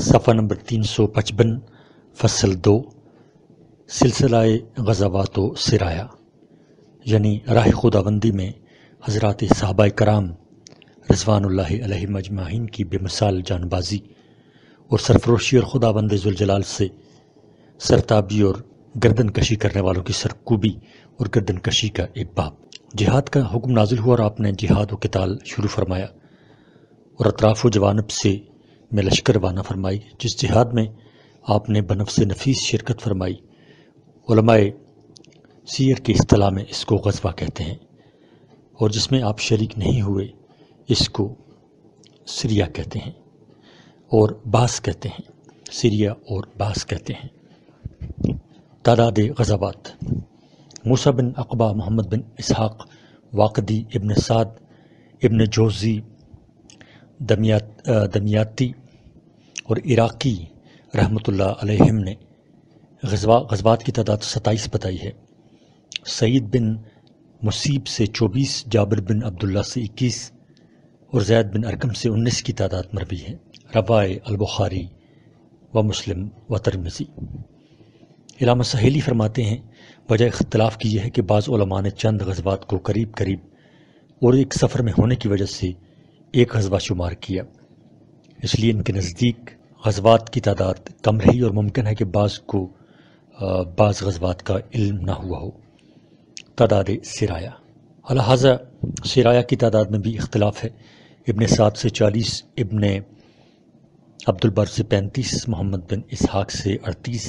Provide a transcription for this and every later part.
सफ़ा नंबर तीन सौ पचपन फसल दो सिलसिलाए गज़ावात सराया यानी राह खुदाबंदी में हज़रत साहबा कराम रजवानल मजमाइन की बेमिसाल जानबाजी और सरफरोशी और खुदाबंद जुलजलाल से सरताबी और गर्दन कशी करने वालों की सरकूबी और गर्दन कशी का एक बाप जिहाद का हुक्म नाजिल हुआ और आपने जिहाद व किताल शुरू फरमाया और अतराफ़ व जवानब से में लश्कर वाना फरमाई जिस जिहाद में आपने बनफ से नफीस शिरकत फरमाई उलमाए सीर की अतलाह में इसको गजबा कहते हैं और जिसमें आप शरीक नहीं हुए इसको सीरिया कहते हैं और बास कहते हैं सीरिया और बास कहते हैं तादाद गजाबात मूसा बिन अकबा मोहम्मद बिन इसहाक़ वाकदी इबन साद इब्न जोजी दमियात दमियाती और इराक़ी रहमतुल्ला अलैहिम ने गजबात की तादाद सताईस बताई है सईद बिन मुसीब से चौबीस जाबिर बिन अब्दुल्ला से इक्कीस और जैद बिन अरकम से उन्नीस की तादाद मरबी है रबाए अलबुखारी व मुस्लिम व तरमजी इलामा सहेली फरमाते हैं वजह इख्तलाफ की यह है कि बाज़ा ने चंद गजबात को करीब करीब और एक सफ़र में होने की वजह से एक गजबा शुमार किया इसलिए इनके नज़दीक गजबात की तादाद कम रही और मुमकिन है कि बाज़ को बाज़ गजबात का इल्म ना हुआ हो तादाद सराया अलहाजा सराया की तादाद में भी इख्तलाफ है इबन सात से चालीस इबन अब्दुलबर से पैंतीस मोहम्मद बिन इसहाक से अड़तीस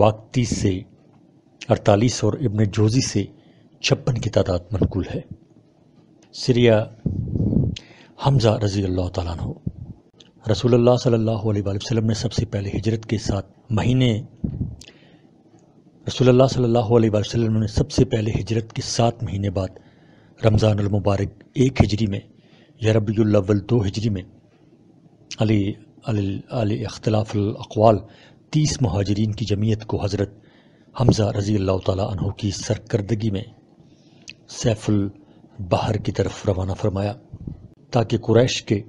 वाकती से अड़तालीस और इबन जोजी से छप्पन की तादाद मनकूल है सिरिया हमजा रजी अल्लाह तु रसूलुल्लाह सल्लल्लाहु अलैहि वसल्लम ने सबसे पहले हिजरत के साथ महीने रसूलुल्लाह सल्लल्लाहु अलैहि वसल्लम ने सबसे पहले हिजरत के सात महीने बाद रमज़ानमबारक एक हिजरी में या रबील दो हिजरी में अली अली अख्तलाफ़ल तीस महाजरीन की जमीयत को हज़रत हमज़ा रज़ी अल्लाह तहों की सरकर्दगी में सैफुल बाहर की तरफ रवाना फरमाया ताकि कुरैश के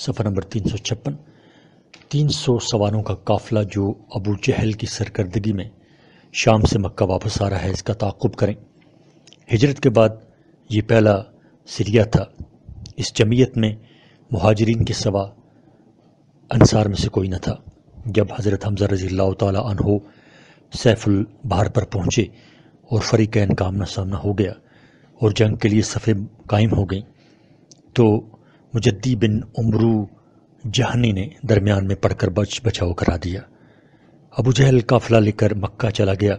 सफ़र नंबर तीन सौ छप्पन तीन सौ सवारों का काफिला जो अबू जहल की सरकर्दगी में शाम से मक्का वापस आ रहा है इसका ताकुब करें हिजरत के बाद ये पहला सीरिया था इस जमीयत में महाजरीन के सवा अनसार में से कोई न था जब हज़रत हमजा रज़ी तहो सैफुल बहार पर पहुँचे और फरीकैन का आमना सामना हो गया और जंग के लिए सफ़े कायम हो गई तो मुजद्दी बिन उमरू जहनी ने दरमियान में पढ़कर बच बचाव करा दिया अबू जहल काफिला लेकर मक्का चला गया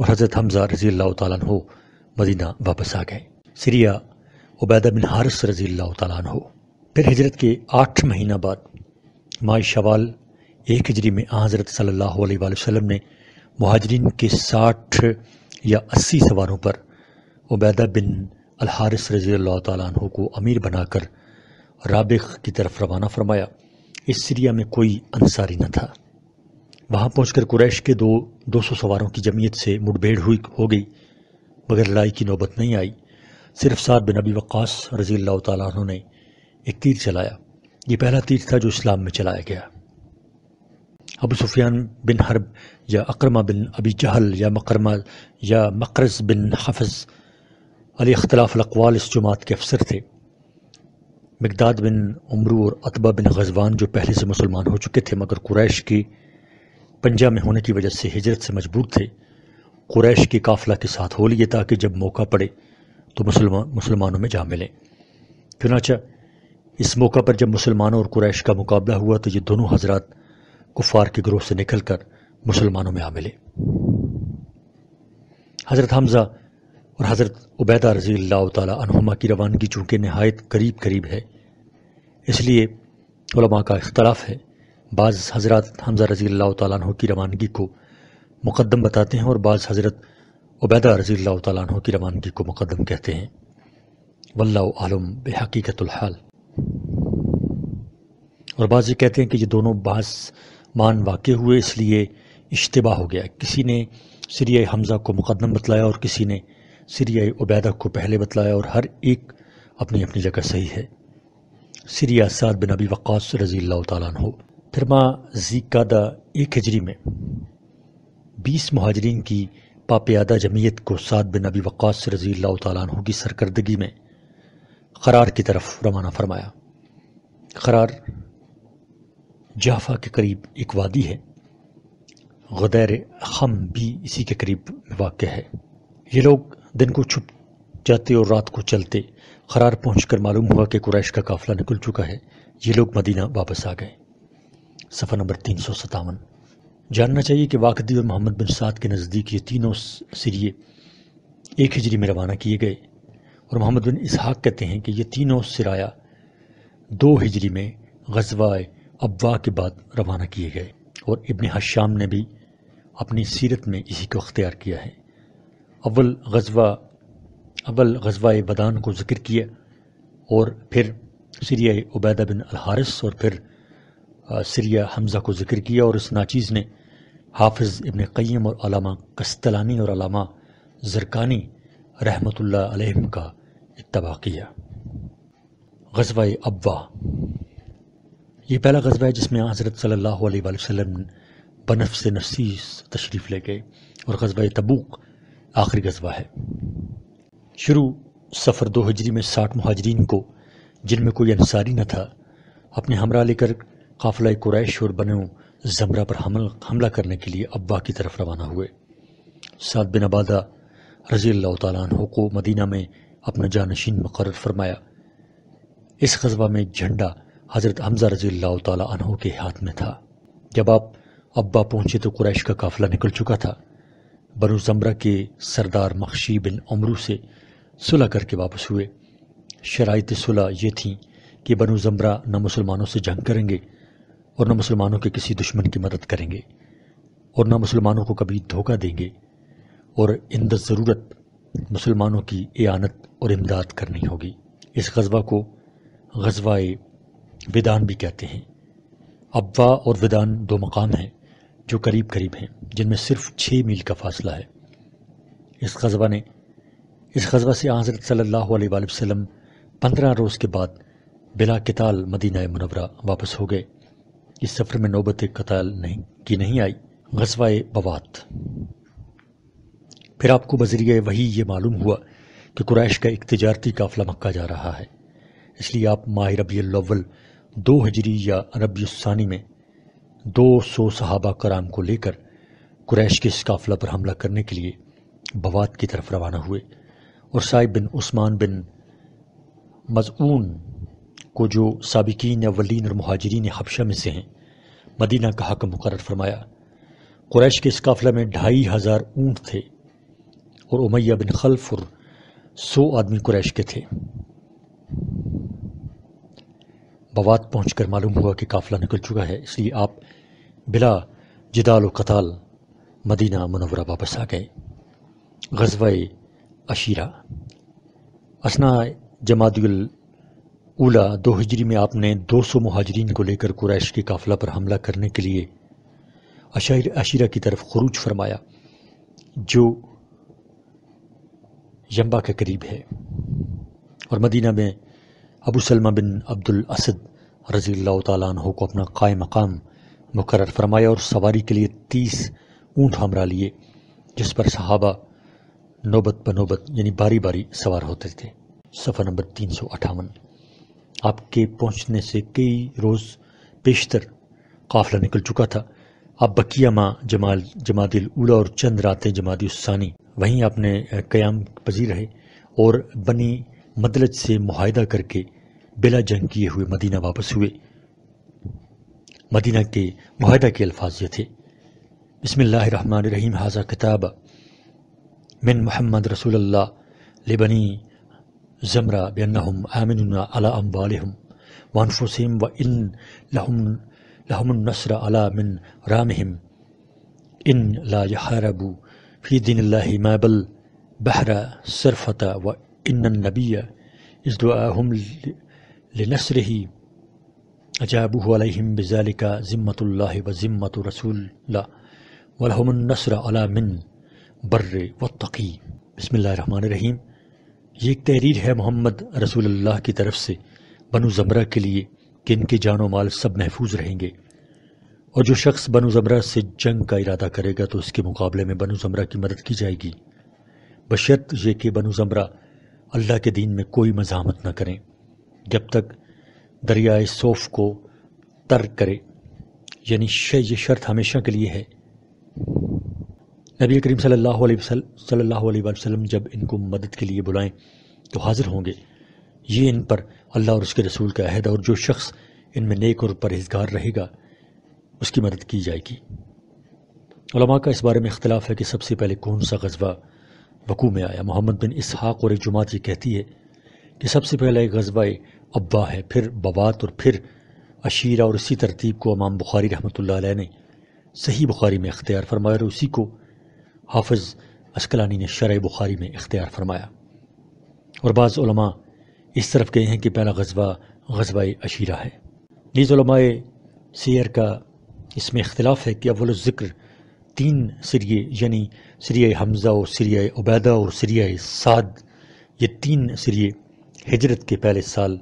और हज़रत हमजा रजी अल्लाह हो मदीना वापस आ गए सीरिया उबैदा बिन हारस रजी अल्लाह हो फिर हिजरत के आठ महीना बाद माय शवाल एक हिजरी में हज़रत सल्लल्लाहु अलैहि वसल्लम ने महाजरीन के साठ या अस्सी सवारों पर उबैदा बिन अल हारिस रजी अल्लाह तु को अमीर बनाकर राबिख की तरफ रवाना फरमाया इस सीरिया में कोई अंसारी न था वहाँ पहुंचकर कुरैश के दो दो सौ सवारों की जमीयत से मुठभेड़ हुई हो गई मगर लड़ाई की नौबत नहीं आई सिर्फ सात बिन अबी वक्स रजी अल्लाह तु ने एक तीर चलाया ये पहला तीर था जो इस्लाम में चलाया गया अबू सुफियान बिन हर्ब या अक्रमा बिन अबी जहल या मकरमा या मकरज बिन हफज अली अख्तलाफ अकवाल इस जमात के अफसर थे मकदाद बिन उमरू और अतबा बिन गजवान जो पहले से मुसलमान हो चुके थे मगर कुरैश की पंजा में होने की वजह से हिजरत से मजबूर थे कुरैश के काफिला के साथ हो लिए ताकि जब मौका पड़े तो मुसलमान मुसलमानों में जा मिलें चुनाचा इस मौका पर जब मुसलमानों और कुरैश का मुकाबला हुआ तो ये दोनों हजरात कुफार के ग्रोह से निकल कर मुसलमानों में आ मिले हज़रत हमज़ा और हज़रत उबैदा रज़ी अल्लाह तुमा की रवानगी चूँकि नहायत करीब करीब है इसलिए का इख्तलाफ है बाज़ हज़रत हमज़ा रज़ी अल्लाह तु की रवानगी को मुकदम बताते हैं और बाज़ हज़रत उबैदा रज़ी अल्लाह तु की रवानगी को मुकदम कहते हैं वल्ला आलम बहकीकतुलहाल और बाज़ ये कहते हैं कि ये दोनों बास मान वाक़ हुए इसलिए इश्तबा हो गया किसी ने सिरिय हमज़ा को मुकदम बतलाया और किसी ने सीरिया उबैदा को पहले बतलाया और हर एक अपनी अपनी जगह सही है सीरिया साद बिन अबी वक़ास तन हो फिर माँ जीकादा एक हजरी में बीस महाजरीन की पापियादा जमीयत को साद बिन अबी वक़ास रज़ी तु की सरकर्दगी में खरार की तरफ रवाना फरमाया खरार जाफा के करीब एक वादी है गदैर खम भी इसी के करीब वाक़ है ये लोग दिन को छुप जाते और रात को चलते खरार पहुंचकर मालूम हुआ कि कुरैश का काफिला निकल चुका है ये लोग मदीना वापस आ गए सफ़र नंबर तीन सौ सतावन जानना चाहिए कि वाकदी और मोहम्मद बिन साद के नज़दीक ये तीनों सिरिए एक हिजरी में रवाना किए गए और मोहम्मद बिन इसहाक कहते हैं कि ये तीनों सिराया दो हिजरी में गजवाए अबवा के बाद रवाना किए गए और इबन हशाम ने भी अपनी सीरत में इसी को अख्तियार किया है अव्वल गजवा अव्वल गजवा बदान को ज़िक्र किया और फिर सीरिया उबैदा बिन अलहारिस और फिर सीरिया हमज़ा को ज़िक्र किया और इस नाचीज़ ने हाफिज़ इबन क़य्यम और अलामा कस्तलानी और अलामा जरकानी रहमतुल्लाह अलैहिम का इतबा किया गजवा अब्वा ये पहला गजबा है जिसमें हज़रत सल्लल्लाहु अलैहि वसल्लम बनफ से नफसी तशरीफ़ ले गए और गजबा तबूक आखिरी गजबा है शुरू सफ़र दो हजरी में साठ महाजरीन को जिनमें कोई अंसारी न था अपने हमरा लेकर काफिला कुरैश और बनो जमरा पर हमल हमला करने के लिए अब्बा की तरफ रवाना हुए साद बिन अबादा रजी अल्लाह तु को मदीना में अपना जानशीन मुकर फरमाया इस कस्बा में झंडा हज़रत हमजा रजी अल्लाह तु के हाथ में था जब आप अब्बा पहुंचे तो कुरैश का काफिला निकल चुका था बनु ज़मरा के सरदार मखशी बिन उमरू से सुलह करके वापस हुए शराइत सुलह ये थी कि बनु ज़मरा न मुसलमानों से जंग करेंगे और न मुसलमानों के किसी दुश्मन की मदद करेंगे और न मुसलमानों को कभी धोखा देंगे और इन ज़रूरत मुसलमानों की एानत और इमदाद करनी होगी इस गजबा को गजवाए विदान भी कहते हैं अब्वा और विदान दो मकाम हैं जो करीब करीब हैं जिनमें सिर्फ छः मील का फासला है इस कस्बा ने इस कस्बा से हज़रत सल्लल्लाहु अलैहि वसल्लम पंद्रह रोज़ के बाद बिला किताल मदीना मुनवरा वापस हो गए इस सफ़र में नौबत कताल नहीं की नहीं आई गजवा बवात फिर आपको बजरिए वही ये मालूम हुआ कि कुरैश का एक तजारती काफिला मक्का जा रहा है इसलिए आप माह रबी अव्वल दो हजरी या रबी में दो सौ सहाबा कराम को लेकर कुरैश के इस काफिला पर हमला करने के लिए बवाद की तरफ रवाना हुए और साहिब बिन उस्मान बिन मजऊन को जो सबकिन अवलिन और महाजरीन हबशा में से हैं मदीना का हक मुकर फरमाया कुरैश के इस काफिला में ढाई हज़ार ऊँट थे और उमैया बिन खल्फ और सौ आदमी कुरैश के थे बवात पहुंचकर मालूम हुआ कि काफिला निकल चुका है इसलिए आप बिला जिदाल कताल मदीना मनवरा वापस आ गए गजवा अशीरा असना जमादुल उला दो हिजरी में आपने 200 महाजरीन को लेकर कुरैश के काफिला पर हमला करने के लिए अशार अशीरा की तरफ खरूज फरमाया जो यम्बा के करीब है और मदीना में अबू सलमा बिन अब्दुल असद रजी अल्लाह को अपना काय मकाम मुकर फरमाया और सवारी के लिए तीस ऊँट हमरा लिए जिस पर सहाबा नौबत ब नौबत यानी बारी बारी सवार होते थे सफ़र नंबर तीन सौ अठावन आपके पहुँचने से कई रोज़ पेशतर काफिला निकल चुका था आप बकिया माँ जमाल जमादिल उला और चंद रातें जमादी वहीं आपने क्याम पजी रहे और बनी मदलज से माहिदा करके बिला जंग किए हुए मदीना वापस हुए मदीना के माहिदा के अल्फाज ये थे बसमीम हाजा किताब मिन मोहम्मद रसूल लिबनी जमरा बेनहम आमिन अला अम्बालहम वनफुसम व इन लहमनसर अला मिन रामहिम इन ला यहाबू फी दिन माबल बहरा सरफ़त व इन नबी इज़ दुआम لنشره أجابوه عليهم بذلك ذمة الله وذمة رسول الله ولهم النصر على من بر वत्तकी बसमीम ये एक तहरीर है मोहम्मद रसूलुल्लाह की तरफ से बनु ज़मरा के लिए कि इनके जानो माल सब महफूज रहेंगे और जो शख्स बनु ज़मरा से जंग का इरादा करेगा तो उसके मुकाबले में बनु ज़मरा की मदद की जाएगी बशर्त ये कि बनु ज़मरा अल्लाह के दीन में कोई मजामत न करें जब तक दरियाए सोफ को तर्क करे यानी ये शर्त हमेशा के लिए है नबी करीम सल्लल्लाहु अलैहि वसल्लम जब इनको मदद के लिए बुलाएं तो हाज़िर होंगे ये इन पर अल्लाह और उसके रसूल का अहद और जो शख्स इनमें नेक और परहेजगार रहेगा उसकी मदद की जाएगी उलमा का इस बारे में इख्तलाफ है कि सबसे पहले कौन सा गजबा वकू में आया मोहम्मद बिन इसहाक और एक जुमात ये कहती है कि सबसे पहला गजबा अब्बा है फिर बवात और फिर अशीरा और इसी तरतीब को अमाम बुखारी रहमत ने सही बुखारी में इख्तियार फरमाया और उसी को हाफज अस्कलानी ने शर बुखारी में इख्तियार फरमाया और बाज़ा इस तरफ गए हैं कि पहला गजबा गजबा अशीरा है नीज़लमाए सैर का इसमें इख्तलाफ है कि अवल ज़िक्र तीन सरिए यानी सरिया हमज़ा और सरिया उबैदा और सरिया साद ये तीन सरिए हिजरत के पहले साल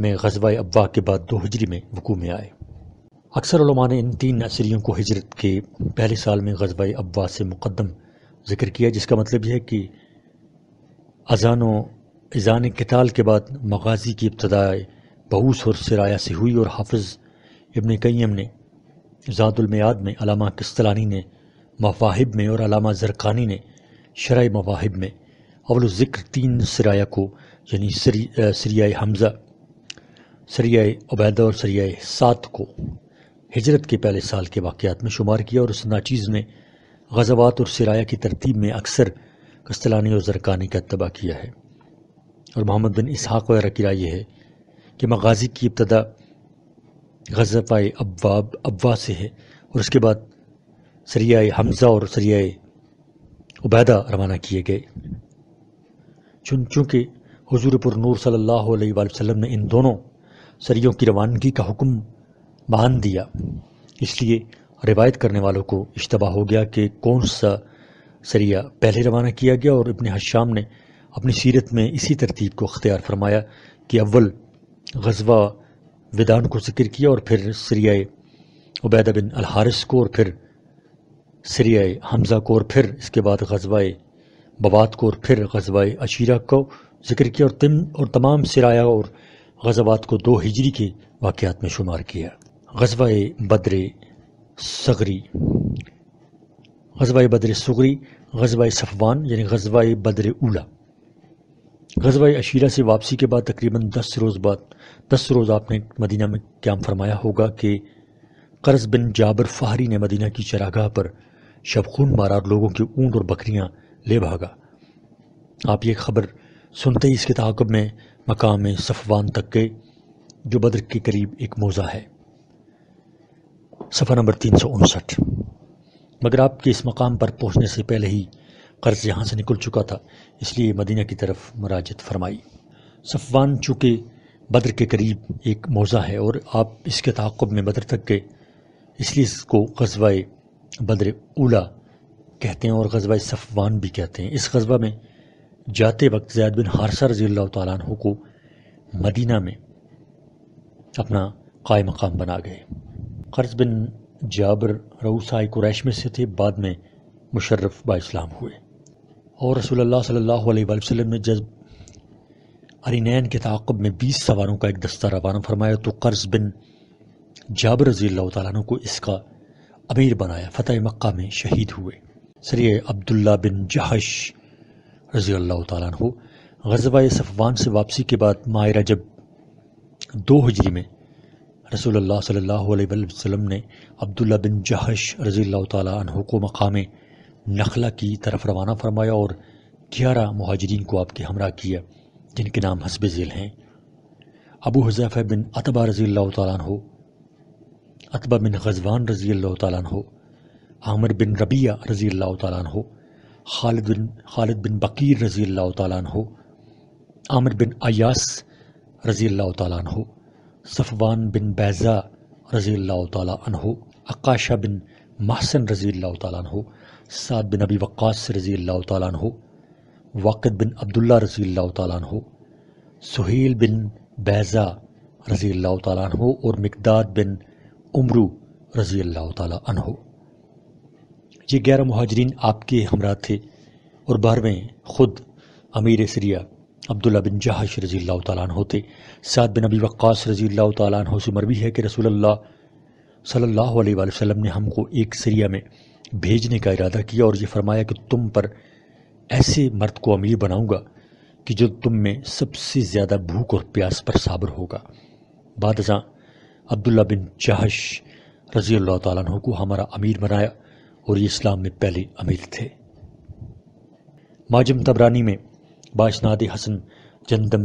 में गजबा अबा के बाद दो हजरी में वकू में आए अक्सर ने इन तीन असरियों को हिजरत के पहले साल में गजबा अबा से मुकदम जिक्र किया जिसका मतलब यह है कि अजान कताल के बाद मगाजी की इब्तदाए बहूस और सराया से हुई और हाफिज़ इबन कैम ने जादुलमियाद में अलामा किस्तलानी ने मवाहिब में और अलामा जरकानी ने शरा मवाहिब में अवल ज़िक्र तीन सराया को यानी सरी, सरियाए हमज़ा सरियाए उबैदा और सरियाए सात को हिजरत के पहले साल के वाक़ात में शुमार किया और उस नाचीज़ ने गजबात और सराया की तरतीब में अक्सर कस्तलानी और जरकानी का तबाह किया है और मोहम्मद बिन इसहाक़ वगैरह की राय है कि मगाजी की इब्तदा गज़फ़ाए अब्वाब अब्वा से है और उसके बाद सरियाए हमज़ा और सरियाए उबैदा रवाना किए गए चुन चूँकि हजूर पर नूर सल्लल्लाहु अलैहि वसल्लम ने इन दोनों सरियों की रवानगी का हुक्म मान दिया इसलिए रिवायत करने वालों को इश्तबा हो गया कि कौन सा सरिया पहले रवाना किया गया और इबन हश्याम ने अपनी सीरत में इसी तरतीब को अख्तियार फरमाया कि अव्वल गजवा विदान को जिक्र किया और फिर सरिया उबैदा बिन अलहारिस को और फिर सरिया हमजा को और फिर इसके बाद गजवा बवात को और फिर गज़बाए अशीरा को जिक्र किया और तिम और तमाम सिराया और गजबात को दो हिजरी के वाक़ात में शुमार किया गजबा बद्र सगरी गजबा बद्र सगरी गजबा सफ़वान यानी गजबा बद्र उला गजबा अशीरा से वापसी के बाद तकरीबन दस रोज़ बाद दस रोज़ आपने मदीना में क्याम फरमाया होगा कि कर्ज बिन जाबर फाहरी ने मदीना की चरागाह पर शबखून मारा और लोगों के ऊंट और बकरियां ले भागा आप ये खबर सुनते ही इसके ताकब में मकाम सफ़वान तक गए जो बद्र के करीब एक मोज़ा है सफ़ा नंबर तीन सौ उनसठ मगर आपके इस मकाम पर पहुँचने से पहले ही कर्ज़ यहाँ से निकल चुका था इसलिए मदीना की तरफ मुराजत फरमाई सफ़वान चूँकि बद्र के करीब एक मौज़ा है और आप इसके ताक़ब में बद्र तक गए इसलिए इसको गजवा बद्र उला कहते हैं और गजवा सफ़वान भी कहते हैं इस गजबा में जाते वक्त जैद बिन हारसा रजी अल्लाह को मदीना में अपना काय मकाम बना गए कर्ज बिन जाबर रऊसाई कुरैश में से थे बाद में मुशर्रफ इस्लाम हुए और रसोल्ला सल्लल्लाहु अलैहि वसल्लम ने जब अरिनैन के ताक़ब में बीस सवारों का एक दस्ता रवाना फरमाया तो कर्ज बिन जाबर रजी अल्लाह को इसका अमीर बनाया फ़तेह मक्का में शहीद हुए सर अब्दुल्ला बिन जहाश रज़ी अल्लाह तु गजबा सफ़वान से वापसी के बाद मायरा जब दो हजरी में रसूल सल्लल्लाहु अलैहि ने अब्दुल्ला बिन जहश रज़ी तु को मकाम नखला की तरफ रवाना फरमाया और ग्यारह महाजरीन को आपके हमरा किया जिनके नाम हसब झील हैं अबू हज़ैफ़ बिन अतबा रज़ी तु अतबा बिन गजवान रज़ी तु आमिर बिन रबिया रज़ी तु खालिद बिन खालिद बिन बकीर रज़ी अल्लाह तहो आमिर बिन अयास रज़ी अल्लाह तहो सफ़वान बिन बैज़ा रज़ी अल्लाह हो अकाशा बिन महसन रज़ी अल्लाह तहो साद बिन अबी वक्स रज़ी अल्लाह तहो वाक़द बिन अब्दुल्ला रज़ी अल्लाह तहो सुहेल बिन बैज़ा रज़ी अल्लाह तहो और मकदाद बिन उमरू रज़ी अल्लाह हो ये ग्यारह महाजरीन आपके हमरा थे और बारहवें खुद अमीर सरिया अब्दुल्ला बिन जहाश रजी अल्लाह तन होते बिन अबी वक्स रजी अल्लाह तन से मरवी है कि रसूल सल्ला वसम ने हमको एक सरिया में भेजने का इरादा किया और ये फरमाया कि तुम पर ऐसे मर्द को अमीर बनाऊँगा कि जो तुम में सबसे ज़्यादा भूख और प्यास पर साबर होगा बादजा अब्दुल्ला बिन जहाश रजी अल्लाह तु को हमारा अमीर बनाया और ये इस्लाम में पहले अमीर थे माजम तबरानी में बाशनाद हसन जंदम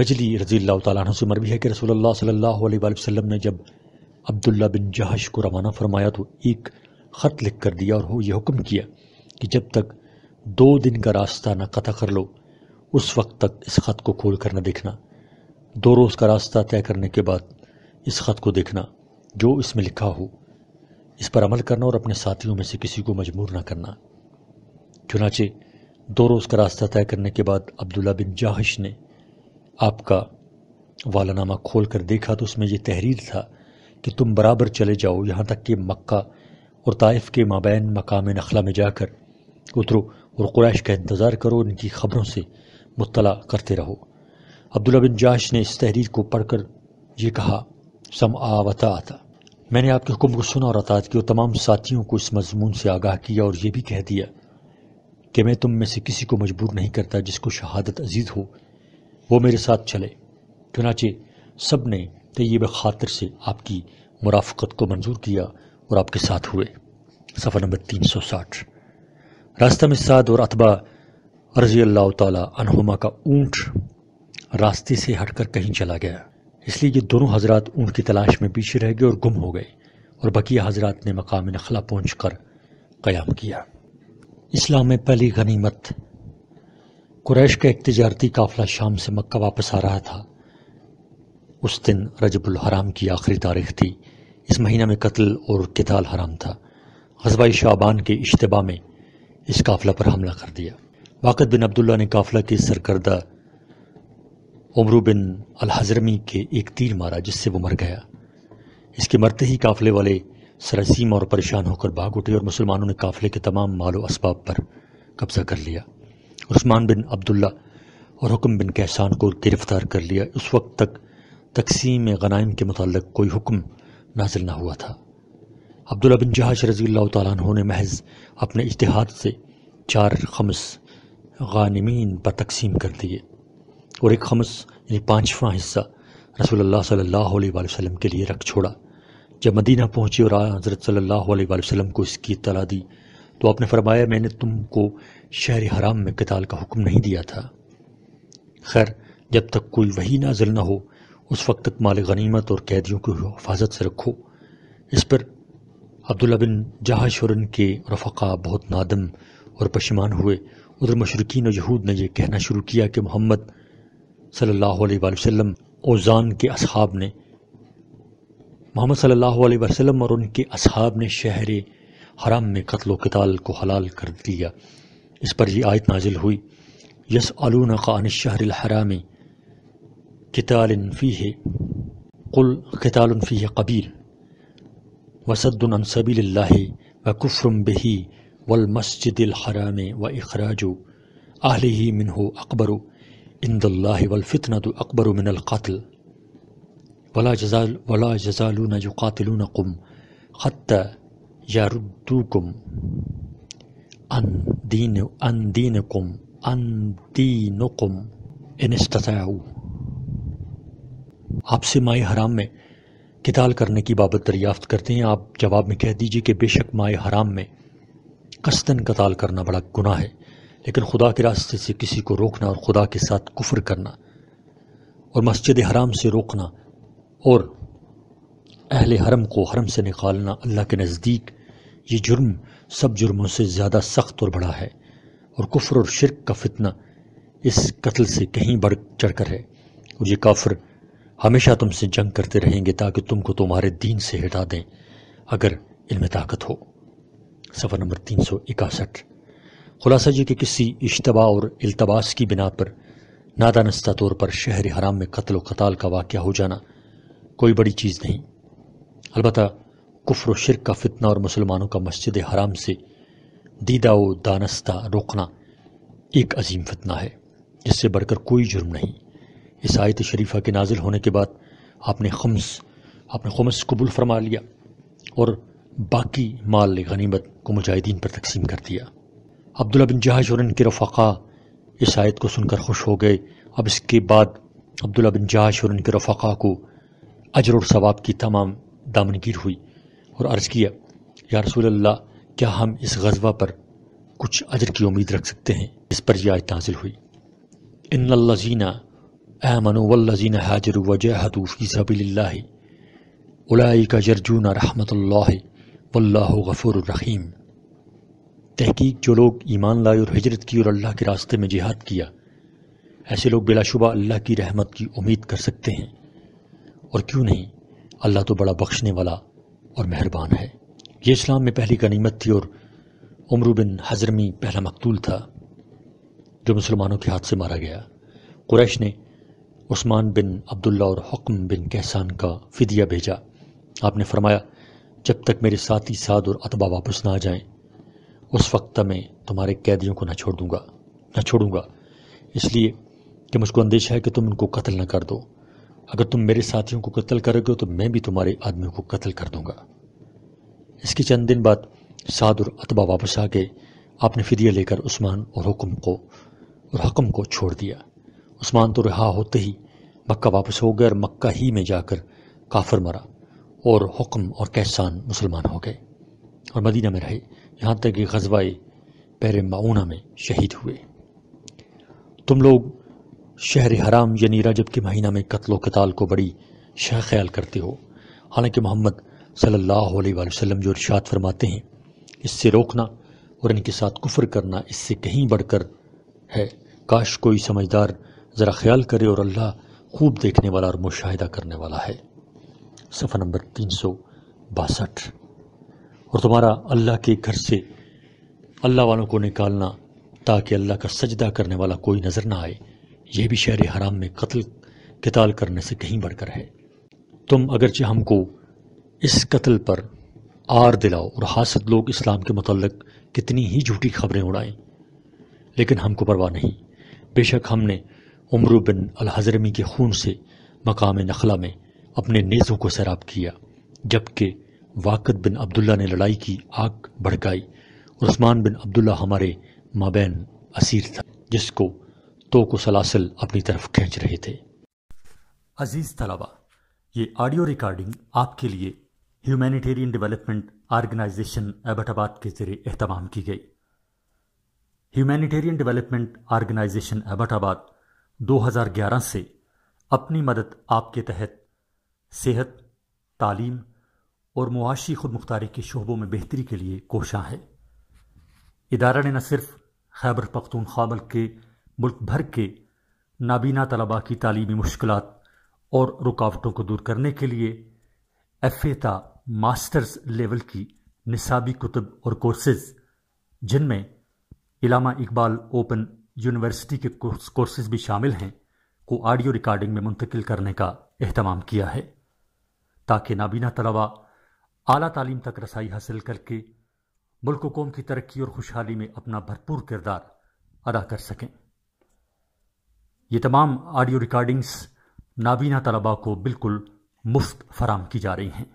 बजली रजी अल्लाह से मरवी है कि रसोल्ला सल्ला वसम ने जब अब्दुल्ला बिन जहाश को रवाना फरमाया तो एक ख़त लिख कर दिया और हो यह हुक्म किया कि जब तक दो दिन का रास्ता न कथा कर लो उस वक्त तक इस ख़त को खोल कर न देखना दो रोज़ का रास्ता तय करने के बाद इस ख़त को देखना जो इसमें लिखा हो इस पर अमल करना और अपने साथियों में से किसी को मजबूर ना करना चुनाचे दो रोज़ का रास्ता तय करने के बाद अब्दुल्ला बिन जाहिश ने आपका वालनामा खोल कर देखा तो उसमें यह तहरीर था कि तुम बराबर चले जाओ यहाँ तक कि मक्का और ताइफ के माबैन मकाम नखला में जाकर उतरो और क्रैश का इंतज़ार करो इनकी खबरों से मुतला करते रहो अब्दुल्ला बिन जाश ने इस तहरीर को पढ़कर ये कहा सम आवता आता मैंने आपके हुक्म को सुना और अताज की और तमाम साथियों को इस मजमून से आगाह किया और यह भी कह दिया कि मैं तुम में से किसी को मजबूर नहीं करता जिसको शहादत अजीज हो वो मेरे साथ चले चुनाचे सब ने तयब खातर से आपकी मुराफ़त को मंजूर किया और आपके साथ हुए सफ़र नंबर तीन सौ साठ रास्ता में साद और अतबा रजी अल्लाह तुमा का ऊँट रास्ते से हटकर कहीं चला गया इसलिए ये दोनों हजरत ऊँट की तलाश में पीछे रह गए और गुम हो गए और बकिया हजरात ने मकाम नखला पहुँच कर क़याम किया इस्लाम में पहली गनीमत कुरैश का एक तजारती काफिला शाम से मक्का वापस आ रहा था उस दिन रजबुल हराम की आखिरी तारीख थी इस महीने में कत्ल और किताल हराम था हजबाई शाबान के इश्तबा में इस काफिला पर हमला कर दिया वाकत बिन अब्दुल्ला ने काफिला की सरकर्दा उमरू बिन अलहजरमी के एक तीर मारा जिससे वो मर गया इसके मरते ही काफले वाले सरसीम और परेशान होकर भाग उठे और मुसलमानों ने काफले के तमाम मालो इसबाब पर कब्जा कर लिया उस्मान बिन अब्दुल्ला और हुक्म बिन कहसान को गिरफ्तार कर लिया उस वक्त तक तकसीम गनाइम के मतलब कोई हुक्म नाजिल ना हुआ था अब्दुल्ला बिन जहाज रजी तु ने महज अपने इतिहाद से चार खमस गानमीन पर तकसीम कर दिए और एक खमस यानी पाँचवा हिस्सा अल्लाह सल्लल्लाहु अलैहि वसल्लम के लिए रख छोड़ा जब मदीना पहुँची और हज़रत सल्लल्लाहु अलैहि वसल्लम को इसकी इतला दी तो आपने फरमाया मैंने तुमको शहर हराम में कताल का हुक्म नहीं दिया था खैर जब तक कोई वही नाजिल न हो उस वक्त तक माल गनीमत और कैदियों की हिफाजत से रखो इस पर अब्दुल्ला बिन जहाशुरन के रफ़ा बहुत नादम और पशमान हुए उधर मशरकिन और यहूद ने यह कहना शुरू किया कि मोहम्मद सल्लल्लाहु अलैहि वसल्लम ओज़ान के असहाब ने मोहम्मद सल्लल्लाहु अलैहि वसल्लम और उनके असहाब ने शहर हराम में कत्ल कताल को हलाल कर दिया इस पर यह आयत नाजिल हुई यस अलून कान शहर हराम कतालफ़ी है कुल कतालफ़ी है कबीर वसदनसबील व कुफ्रम बही वल हराम व अखराजो आहली ही मिन हो इन इनदिल्लावलफ़ितना तो अकबर मिनल कत्ल वला जजाल वला जजालून जो कातिलून कुम ख़त यारुद्दू कुम अन दीन अन दीन कुम अन दीन कुम इन आपसे माए हराम में किताल करने की बाबत दरियाफ्त करते हैं आप जवाब में कह दीजिए कि बेशक माए हराम में कस्तन कताल करना बड़ा गुनाह है लेकिन खुदा के रास्ते से किसी को रोकना और खुदा के साथ कुफर करना और मस्जिद हराम से रोकना और अहल हरम को हरम से निकालना अल्लाह के नज़दीक ये जुर्म सब जुर्मों से ज़्यादा सख्त और बड़ा है और कुफर और शिरक का फितना इस कत्ल से कहीं बढ़ चढ़कर है और ये काफर हमेशा तुमसे जंग करते रहेंगे ताकि तुमको तुम्हारे दीन से हटा दें अगर इनमें ताकत हो सफ़र नंबर तीन सौ इकासठ खुलासा जी के किसी इश्तबा और अल्तबास की बिना पर नादानस्ता तौर पर शहर हराम में कत्ल कताल का वाक़ हो जाना कोई बड़ी चीज़ नहीं अलबत् कुफ्र शिर का फितना और मुसलमानों का मस्जिद हराम से दीदा व दानस्ता रोकना एक अजीम फितना है इससे बढ़कर कोई जुर्म नहीं इस आयत शरीफा के नाजिल होने के बाद आपने खम्स आपने खम्स कबूल फरमा लिया और बाकी माल गनीमत को मुजाहिदीन पर तकसीम कर दिया अब्दुल्ला बिन जहाज और इनके रफ़ा इस आयत को सुनकर खुश हो गए अब इसके बाद अब्दुल्ला बिन जहाज और इनके रफ़ा को अजर और सवाब की तमाम दामनगीर हुई और अर्ज़ किया या रसूल क्या हम इस गजबा पर कुछ अजर की उम्मीद रख सकते हैं इस पर यह आयत हासिल हुई इन लजीना अमन वल्लजीना हाजर वजहदूफ़ी सबील्ला उलाई का जरजूना रहमत ला वल्ला तहकीक जो लोग ईमान लाए और हिजरत की और अल्लाह के रास्ते में जिहाद किया ऐसे लोग बिलाशुबा अल्लाह की रहमत की उम्मीद कर सकते हैं और क्यों नहीं अल्लाह तो बड़ा बख्शने वाला और मेहरबान है ये इस्लाम में पहली गनीमत थी और उम्र बिन हजरमी पहला मकतूल था जो मुसलमानों के हाथ से मारा गया कुरैश ने उस्मान बिन अब्दुल्ला और हुक्म बिन कहसान का फिदिया भेजा आपने फरमाया जब तक मेरे साथी साध और अतबा वापस ना आ जाएं उस वक्त मैं तुम्हारे कैदियों को न छोड़ दूंगा न छोड़ूंगा इसलिए कि मुझको अंदेशा है कि तुम उनको कत्ल न कर दो अगर तुम मेरे साथियों को कत्ल करोगे तो मैं भी तुम्हारे आदमियों को कत्ल कर दूंगा इसके चंद दिन बाद साद और अतबा वापस आ गए आपने फिदिया लेकर उस्मान और हुक्म को और हकम को छोड़ दिया उस्मान तो रिहा होते ही मक्का वापस हो गए और मक्का ही में जाकर काफर मरा और हुक्म और कैसान मुसलमान हो गए और मदीना में रहे यहाँ तक कि गजबाई पैर माउना में शहीद हुए तुम लोग शहर हराम यानी रजब के महीना में कत्लो कताल को बड़ी शह ख्याल करते हो हालांकि मोहम्मद सल्लल्लाहु अलैहि वसल्लम जो इर्शाद फरमाते हैं इससे रोकना और इनके साथ कुफर करना इससे कहीं बढ़कर है काश कोई समझदार ज़रा ख्याल करे और अल्लाह खूब देखने वाला और मुशाहिदा करने वाला है सफ़र नंबर तीन सौ बासठ और तुम्हारा अल्लाह के घर से अल्लाह वालों को निकालना ताकि अल्लाह का सजदा करने वाला कोई नज़र ना आए यह भी शहर हराम में कत्ल कताल करने से कहीं बढ़कर है तुम अगरचे हमको इस कत्ल पर आर दिलाओ और हासद लोग इस्लाम के मतलब कितनी ही झूठी खबरें उड़ाएं लेकिन हमको परवाह नहीं बेशक हमने उम्र बिन अलहजरमी के खून से मकाम नखला में अपने नेज़ों को सैराब किया जबकि वाकद बिन अब्दुल्ला ने लड़ाई की आग भड़काई उस्मान बिन अब्दुल्ला हमारे माबेन असीर था जिसको तो को सलासल अपनी तरफ खींच रहे थे अजीज़ तलाबा ये ऑडियो रिकॉर्डिंग आपके लिए ह्यूमैनिटेरियन डेवलपमेंट आर्गेनाइजेशन एबटाबाद के ज़रिए अहतमाम की गई ह्यूमैनिटेरियन डेवलपमेंट आर्गेनाइजेशन एबटाबाद 2011 से अपनी मदद आपके तहत सेहत तालीम और मुआशी खुद मुख्तारी के शोबों में बेहतरी के लिए कोशा है इदारा ने न सिर्फ खैबर पख्तूनख्वा बल्कि मुल्क भर के नाबीना तलबा की तालीमी मुश्किल और रुकावटों को दूर करने के लिए एफ़ेता मास्टर्स लेवल की निसाबी कुतब और कोर्सेज जिनमें इलामा इकबाल ओपन यूनिवर्सिटी के कोर्सेज भी शामिल हैं को ऑडियो रिकॉर्डिंग में मुंतकिल करने का अहतमाम किया है ताकि नाबीना तलबा आला तालीम तक रसाई हासिल करके मुल्क कौम की तरक्की और खुशहाली में अपना भरपूर किरदार अदा कर सकें ये तमाम ऑडियो रिकॉर्डिंग्स नाबीना तलबा को बिल्कुल मुफ्त फराम की जा रही हैं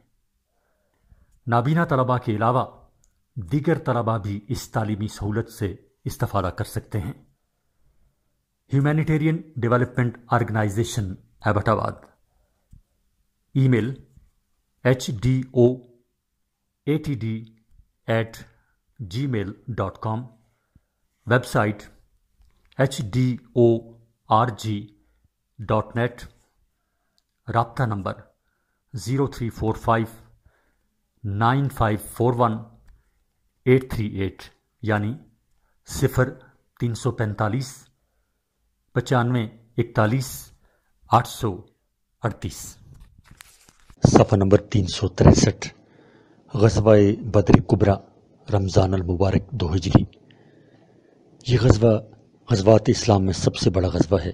नाबीना तलबा के अलावा दीगर तलबा भी इस तालीमी सहूलत से इस्तफादा कर सकते हैं humanitarian development organization Abbottabad email H D O A T D at Gmail dot com website H D O R G dot net रबता number zero three four five nine five four one eight three eight यानी सिफर तीन सौ पैंतालीस पचानवे इकतालीस आठ सौ अड़तीस सफ़ा नंबर तीन सौ तिरसठ गजवा बदर कुबरा रमज़ानमबारक दो हजरी ये गजवा गजवात इस्लाम में सबसे बड़ा गजवा है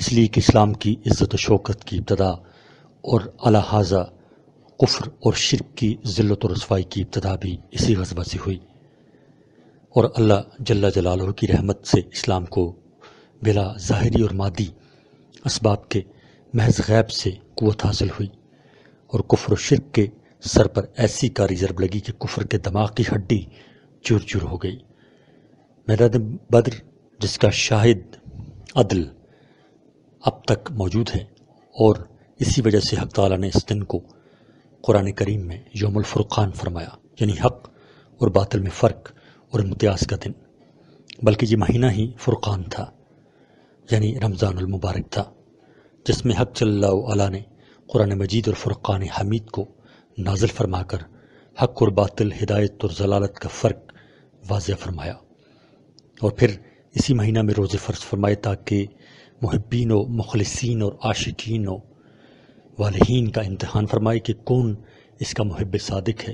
इसलिए कि इस्लाम की इज़्ज़त शौकत की इब्तदा और अलाहाजा कुफ्र और शिरक की ज़िलत और रसवाई की इब्तदा भी इसी गजबा से हुई और अल्लाह जल्ला जलाल की रहमत से इस्लाम को बिला ज़ाहरी और मादी इसबाब के महज गैब से क़वत हासिल हुई और कुफ्र शिरक के सर पर ऐसी कारी जरब लगी कि कुफर के दिमाग की हड्डी चूर चूर हो गई मैदान बद्र जिसका शाहिद अदल अब तक मौजूद है और इसी वजह से हक तला ने इस दिन को कुरान करीम में योमलफ़ुरक़ान फरमाया यानी हक और बातल में फ़र्क और इम्तियाज़ का दिन बल्कि ये महीना ही फुरक़ान था यानी रमज़ानमबारक था जिसमें हक चल्ला ने कुरान मजीद और फुरक़ान हमीद को नाजिल फरमाकर हक और बातिल हिदायत और जलालत का फ़र्क वाज फरमाया और फिर इसी महीना में रोज़ फ़र्ज फरमाए ताकि महब्बीन व मुखलसिन और आशिकीन व वालहीन का इम्तहान फरमाए कि कौन इसका महब सादक है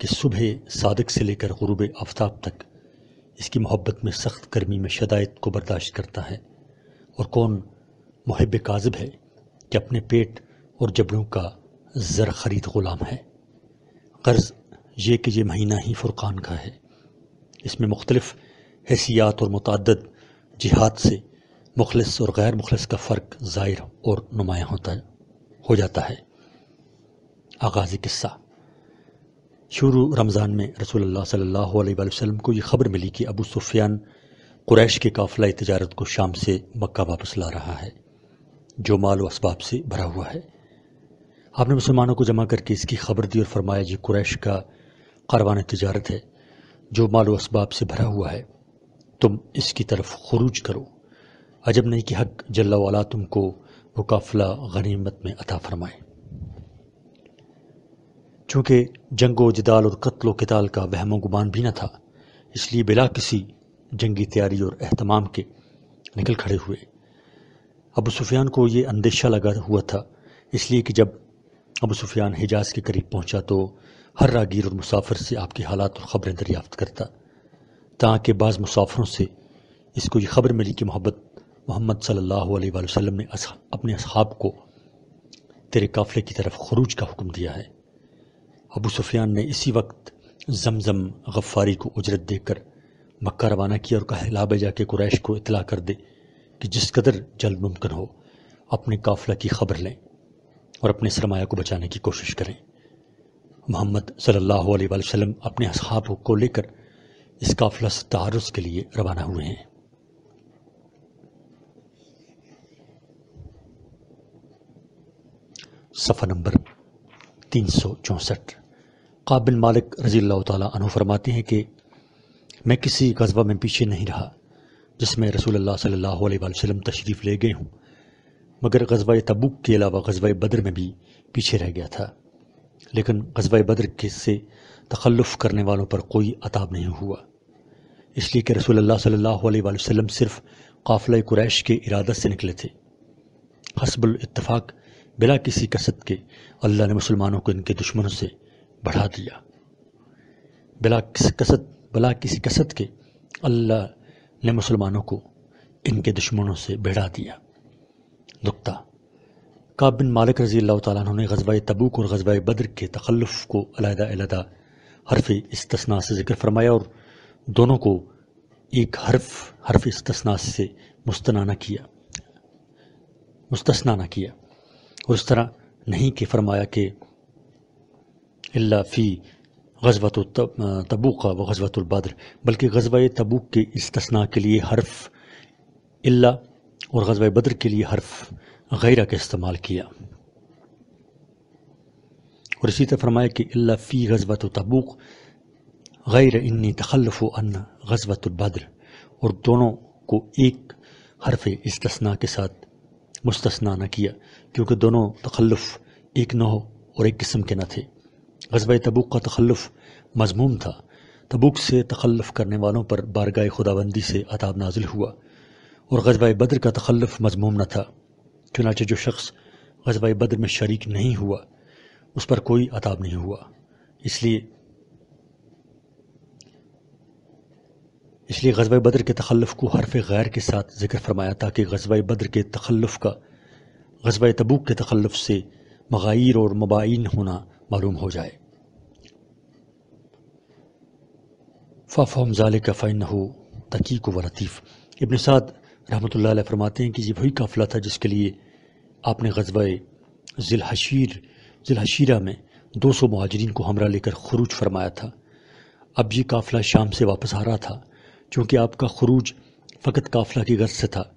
कि सुबह सादक से लेकर गुरूब आफ्ताब तक इसकी मोहब्बत में सख्त गर्मी में शदायत को बर्दाश्त करता है और कौन महब काजब है कि अपने पेट और जबड़ों का ज़र ख़रीद ग़ुलाम है कर्ज़ ये कि ये महीना ही फ़ुरक़ान का है इसमें मुख्तलफ़ हैसियात और मतदद जिहाद से मुखलस और गैर मुखलस का फ़र्क ज़ाहिर और नुमाया होता है हो जाता है आगाज़ी किस्सा शुरू रमज़ान में रसोल्ला सल्ला वसम को ये ख़बर मिली कि अबू सुफियान कुरैश के काफिला तजारत को शाम से मक्का वापस ला रहा है जो माल व इसबाब से भरा हुआ है आपने मुसलमानों को जमा करके इसकी खबर दी और फरमाया जी कुरैश का कारवान तजारत है जो मालो इसबाब से भरा हुआ है तुम इसकी तरफ खरूज करो अजब नहीं कि हक जल्ला वाला तुमको वो काफिला गनीमत में अता फरमाए चूँकि जंगो जदाल और कत्लो कताल का वहमो गुमान भी न था इसलिए बिला किसी जंगी तैयारी और अहतमाम के निकल खड़े हुए अबू सुफियान को ये अंदेशा लगा हुआ था इसलिए कि जब अबू सुफियान हिजाज के करीब पहुंचा तो हर रागीर और मुसाफिर से आपके हालात और ख़बरें दरियाफ्त करता ताकि बाज़ मुसाफरों से इसको ये खबर मिली कि मोहब्बत मोहम्मद सल्लल्लाहु अलैहि वसल्लम ने अपने असहाब को तेरे काफ़िले की तरफ खरूज का हुक्म दिया है अबू सुफियान ने इसी वक्त जमजम गफ्फारी को उजरत देकर मक्का रवाना किया और कहा लाबे जाके कुरैश को इतला कर दे कि जिस कदर जल्द मुमकिन हो अपने काफिला की खबर लें और अपने सरमाया को बचाने की कोशिश करें मोहम्मद सल्लल्लाहु अलैहि वसल्लम अपने असहाब को लेकर इस काफिला से तारुस के लिए रवाना हुए हैं सफ़ा नंबर तीन सौ चौंसठ काबिल मालिक रजील तु फरमाते हैं कि मैं किसी कस्बा में पीछे नहीं रहा जिसमें रसूल सल्ला सल्लल्लाहु तशरीफ़ ले गए हूँ मगर गजबा तबुक के अलावा गज़बा बद्र में भी पीछे रह गया था लेकिन गजबा बद्र के से तखल्लुफ़ करने वालों पर कोई अताब नहीं हुआ इसलिए कि रसूल सल्ला वसम सिर्फ काफिला क्रैश के इरादा से निकले थे हसबुल बिला किसी कसत के अल्लाह ने मुसलमानों को इनके दुश्मनों से बढ़ा दिया बिला किसी कसत बिला किसी कसरत के अल्लाह ने मुसलमानों को इनके दुश्मनों से बढ़ा दिया नुकता काब बिन मालिक रजी अल्लाह तु ने गजबा तबूक और गजबा बद्र के तखलफ को अलहदा हरफ इस्तना से जिक्र फरमाया और दोनों को एक हरफ हरफ इस्तना से मुस्तना किया मुस्तना किया और इस तरह नहीं कि फरमाया कि अल्ला फ़ी गजबत तबूक व गजबतुलबद्र बल्कि गजबा तबूक के इस्तना के लिए हरफ अल्ला और गजबा बद्र के लिए हर्फ गैरा का इस्तेमाल किया और इसी तरह फरमाया कि अल्ला फ़ी गजबत तबूक गैर इन्नी तखलफ अन गजबत बद्र और दोनों को एक हरफ इस्तना के साथ मुस्तना न किया क्योंकि दोनों तखलफ एक न हो और एक किस्म के न थे गजब तबूक का तखलफ मजमूम था तबूक से तखलफ करने वालों पर बारगाह खुदाबंदी से अताब नाजिल हुआ और गजबा बद्र का तखलफ मजमूम न था चुनाचे जो शख्स गजबा बद्र में शरीक नहीं हुआ उस पर कोई अताब नहीं हुआ इसलिए इसलिए गजबा बद्र के तखलफ को हरफ गैर के साथ जिक्र फरमाया ताकि गजबा बद्र के तखलफ का गजबा तबूक के तखलफ से मग़ायर और मबाइन होना मालूम हो जाए हम जाले का फ़ैन हो तकी को व लतीफ़ इबन साद रहमत फरमाते हैं कि ये वही काफ़िला था जिसके लिए आपने गजबा ज़िलहशीर ज़िलहशीरा में दो सौ महाजरीन को हमरा लेकर खरूज फरमाया था अब ये काफ़िला शाम से वापस आ रहा था क्योंकि आपका खरूज फ़कत काफ़िला की गर्ज से था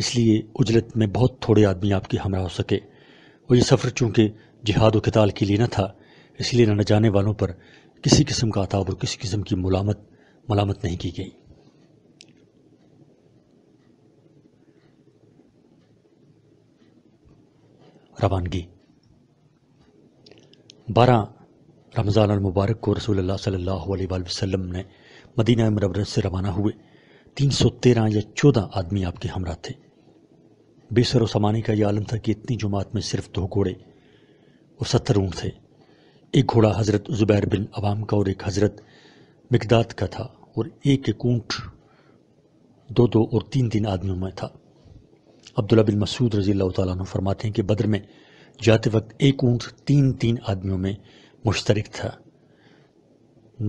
इसलिए उजरत में बहुत थोड़े आदमी आपके हमरा हो सके और ये सफ़र चूँकि जिहाद वताल के लिए न था इसलिए न जाने वालों पर किसी किस्म का अताब और किसी किस्म की मलामत मलामत नहीं की गई रवानगी बारह रमज़ान मुबारक को रसूल सल्लल्लाहु अलैहि वसल्लम ने मदीना मनवर से रवाना हुए तीन सौ तेरह या चौदह आदमी आपके हमरा थे बेसर समाने का यह आलम था कि इतनी जुमात में सिर्फ दो घोड़े और सत्तर ऊँट थे एक घोड़ा हज़रत ज़ुबैर बिन अवाम का और एक हज़रत मकदाद का था और एक एक ऊँट दो दो और तीन तीन आदमियों में था अब्दुल्ला बिन मसूद रजी अल्लाह फरमाते हैं कि बद्र में जाते वक्त एक ऊँट तीन तीन आदमियों में मुश्तरक था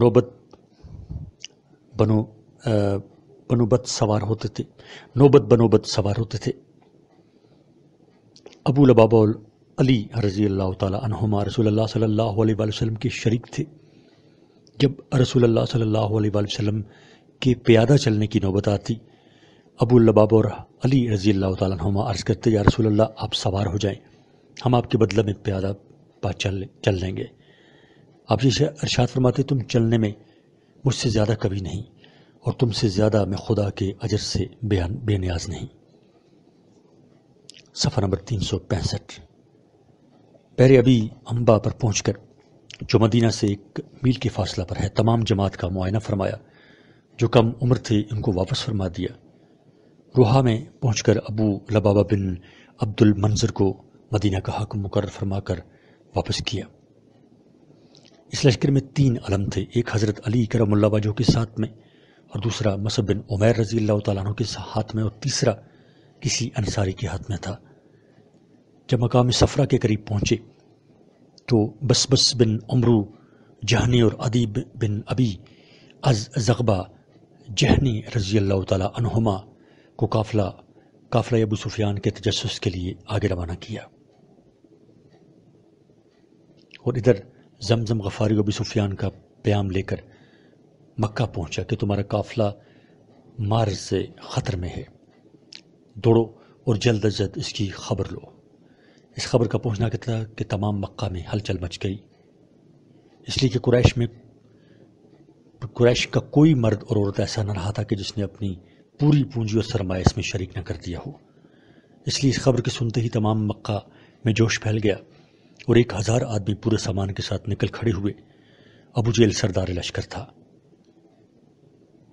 नौबत बनो बनोबत सवार होते थे नौबत बनोबत सवार होते थे अबू लबाबा अली रजी अल्लाह तुमा रसूल सल्ला वसम के शरीक थे जब रसूल सल्ला वसम के प्यादा चलने की नौबत आती लबाब और अली रजी अल्लाह तुमा अर्ज़ करते या रसूल आप सवार हो जाएं हम आपके बदले में प्यादा पा चल चल लेंगे आप जी अरशात फरमाते तुम चलने में मुझसे ज़्यादा कभी नहीं और तुमसे ज़्यादा मैं खुदा के अजर से बेहन बेनियाज नहीं सफ़र नंबर तीन सौ पैंसठ पैर अभी अम्बा पर पहुँच कर जो मदीना से एक मील के फासला पर है तमाम जमात का मुआयना फरमाया जो कम उम्र थे उनको वापस फरमा दिया रोहा में पहुंचकर अबू लबाबा बिन अब्दुल मंजर को मदीना का हक मुकर फरमाकर वापस किया इस लश्कर में तीन अलम थे एक हज़रत अली करमल्लाजो वजह के साथ में और दूसरा मसब बिन उमैर रजी अल्लाह तु के हाथ में और तीसरा किसी अंसारी के हाथ में था जब मकाम सफ़रा के करीब पहुँचे तो बस बस बिन अमरू जहनी और अदीब बिन अबी अज जगबा जहनी रजी अल्लाह तुमा को काफिला काफिला अबू सुफियान के तजस के लिए आगे रवाना किया और इधर जमजम गफारी अबू सुफियान का प्याम लेकर मक्का पहुंचा कि तुम्हारा काफिला मार से ख़तर में है दौड़ो और जल्द अज जल्द इसकी खबर लो इस खबर का पहुंचना कितना कि तमाम मक्का में हलचल मच गई इसलिए कि कुरैश में कुरैश का कोई मर्द और औरत ऐसा न रहा था कि जिसने अपनी पूरी पूंजी और सरमाया इसमें शरीक न कर दिया हो इसलिए इस खबर के सुनते ही तमाम मक्का में जोश फैल गया और एक हज़ार आदमी पूरे सामान के साथ निकल खड़े हुए अबू जेल सरदार लश्कर था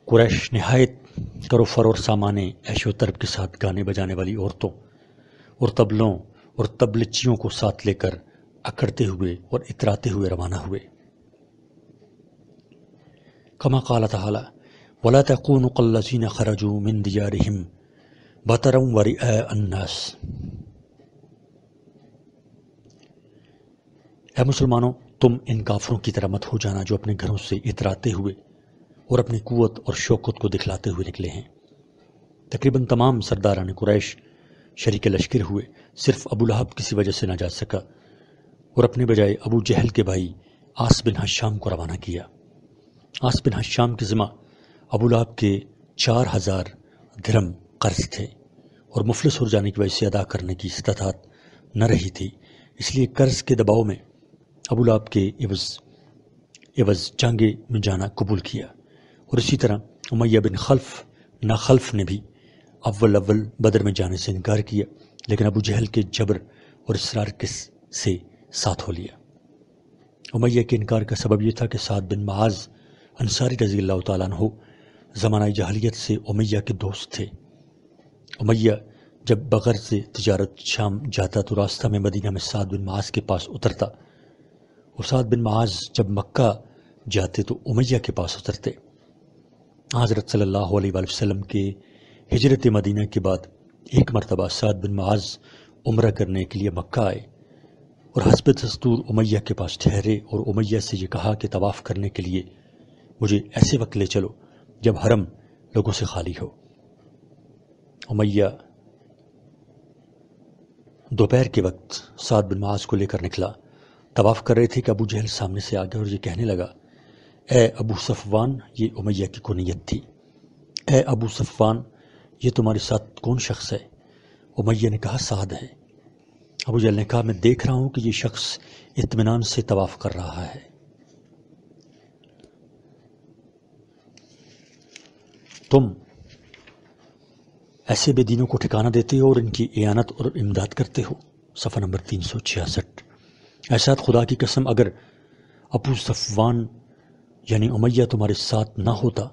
कुरैश नहायत करोफर और सामान ऐशो तरब के साथ गाने बजाने वाली औरतों और तबलों और तबलचियों को साथ लेकर अकड़ते हुए और इतराते हुए रवाना हुए कमा काला तला वला तकून कल्लिन खरजू मिन दियारहम बतरम वरियान्नास है मुसलमानों तुम इन काफरों की तरह मत हो जाना जो अपने घरों से इतराते हुए और अपनी कुत और शौकत को दिखलाते हुए निकले हैं तकरीबन तमाम सरदारान कुरैश शरीक लश्कर हुए सिर्फ अबू लहब किसी वजह से ना जा सका और अपने बजाय अबू जहल के भाई आस बिन हश्याम को रवाना किया आस बिन हश्याम की ज़िम्मा अबूलाब के चार हज़ार धर्म कर्ज थे और मुफलिस हो जाने की वजह से अदा करने की इस्तात न रही थी इसलिए कर्ज के दबाव में अबूलाब के एवज़ एवज़ जंगे में जाना कबूल किया और इसी तरह उमैया बिन खल्फ ना खल्फ ने भी अव्वल अव्वल बदर में जाने से इनकार किया लेकिन अबू जहल के जबर और इसरार किस से साथ हो लिया उमैया के इनकार का सबब यह था कि साद बिन महाज अंसारी रजी अल्लाह तु ज़माना जहलीत से उमैया के दोस्त थे उमैया जब बगर से तजारत शाम जाता तो रास्ता में मदीना में साद बिन महाज के पास उतरता और साद बिन महाज जब मक्का जाते तो उमैया के पास उतरते हज़रत सल्लल्लाहु अलैहि वसल्लम के हिजरत मदीना के बाद एक मरतबा साद बिन महाज उम्र करने के लिए मक्का आए और हसब दस्तूर उमैया के पास ठहरे और उमैया से ये कहा कि तवाफ़ करने के लिए मुझे ऐसे वक्त ले चलो जब हरम लोगों से खाली हो उमैया दोपहर के वक्त सात बिन माज को लेकर निकला तवाफ़ कर रहे थे कि अबू जहल सामने से आ गया और ये कहने लगा ए अबू सफ़वान ये उमैया की कोनीयत थी ए अबू सफ़वान ये तुम्हारे साथ कौन शख्स है उमैया ने कहा साद है अबू जहल ने कहा मैं देख रहा हूँ कि ये शख्स इतमान से तवाफ़ कर रहा है तुम ऐसे बेदीनों को ठिकाना देते हो और इनकी एानत और इमदाद करते हो सफ़ा नंबर तीन सौ छियासठ ऐसा खुदा की कसम अगर अबू सफ़वान यानी उमैया तुम्हारे साथ ना होता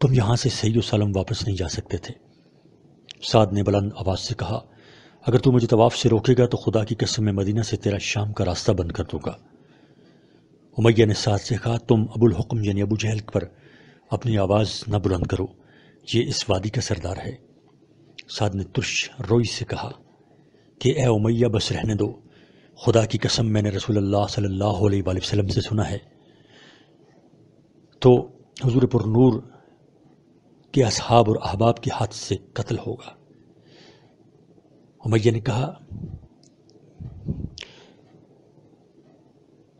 तुम यहाँ से सही सलम वापस नहीं जा सकते थे साद ने बुलंद आवाज़ से कहा अगर तू मुझे तवाफ़ से रोकेगा तो खुदा की कसम में मदीना से तेरा शाम का रास्ता बंद कर दूंगा उमैया ने साद से कहा तुम अबुल हुक्म यानी अबू जहल पर अपनी आवाज़ न बुलंद करो ये इस वादी का सरदार है साध ने तुर्श रोई से कहा कि ए उमैया बस रहने दो खुदा की कसम मैंने रसूलुल्लाह सल्लल्लाहु अलैहि वसल्लम से सुना है तो हजूर नूर के असहाब और अहबाब के हाथ से कत्ल होगा उमैया ने कहा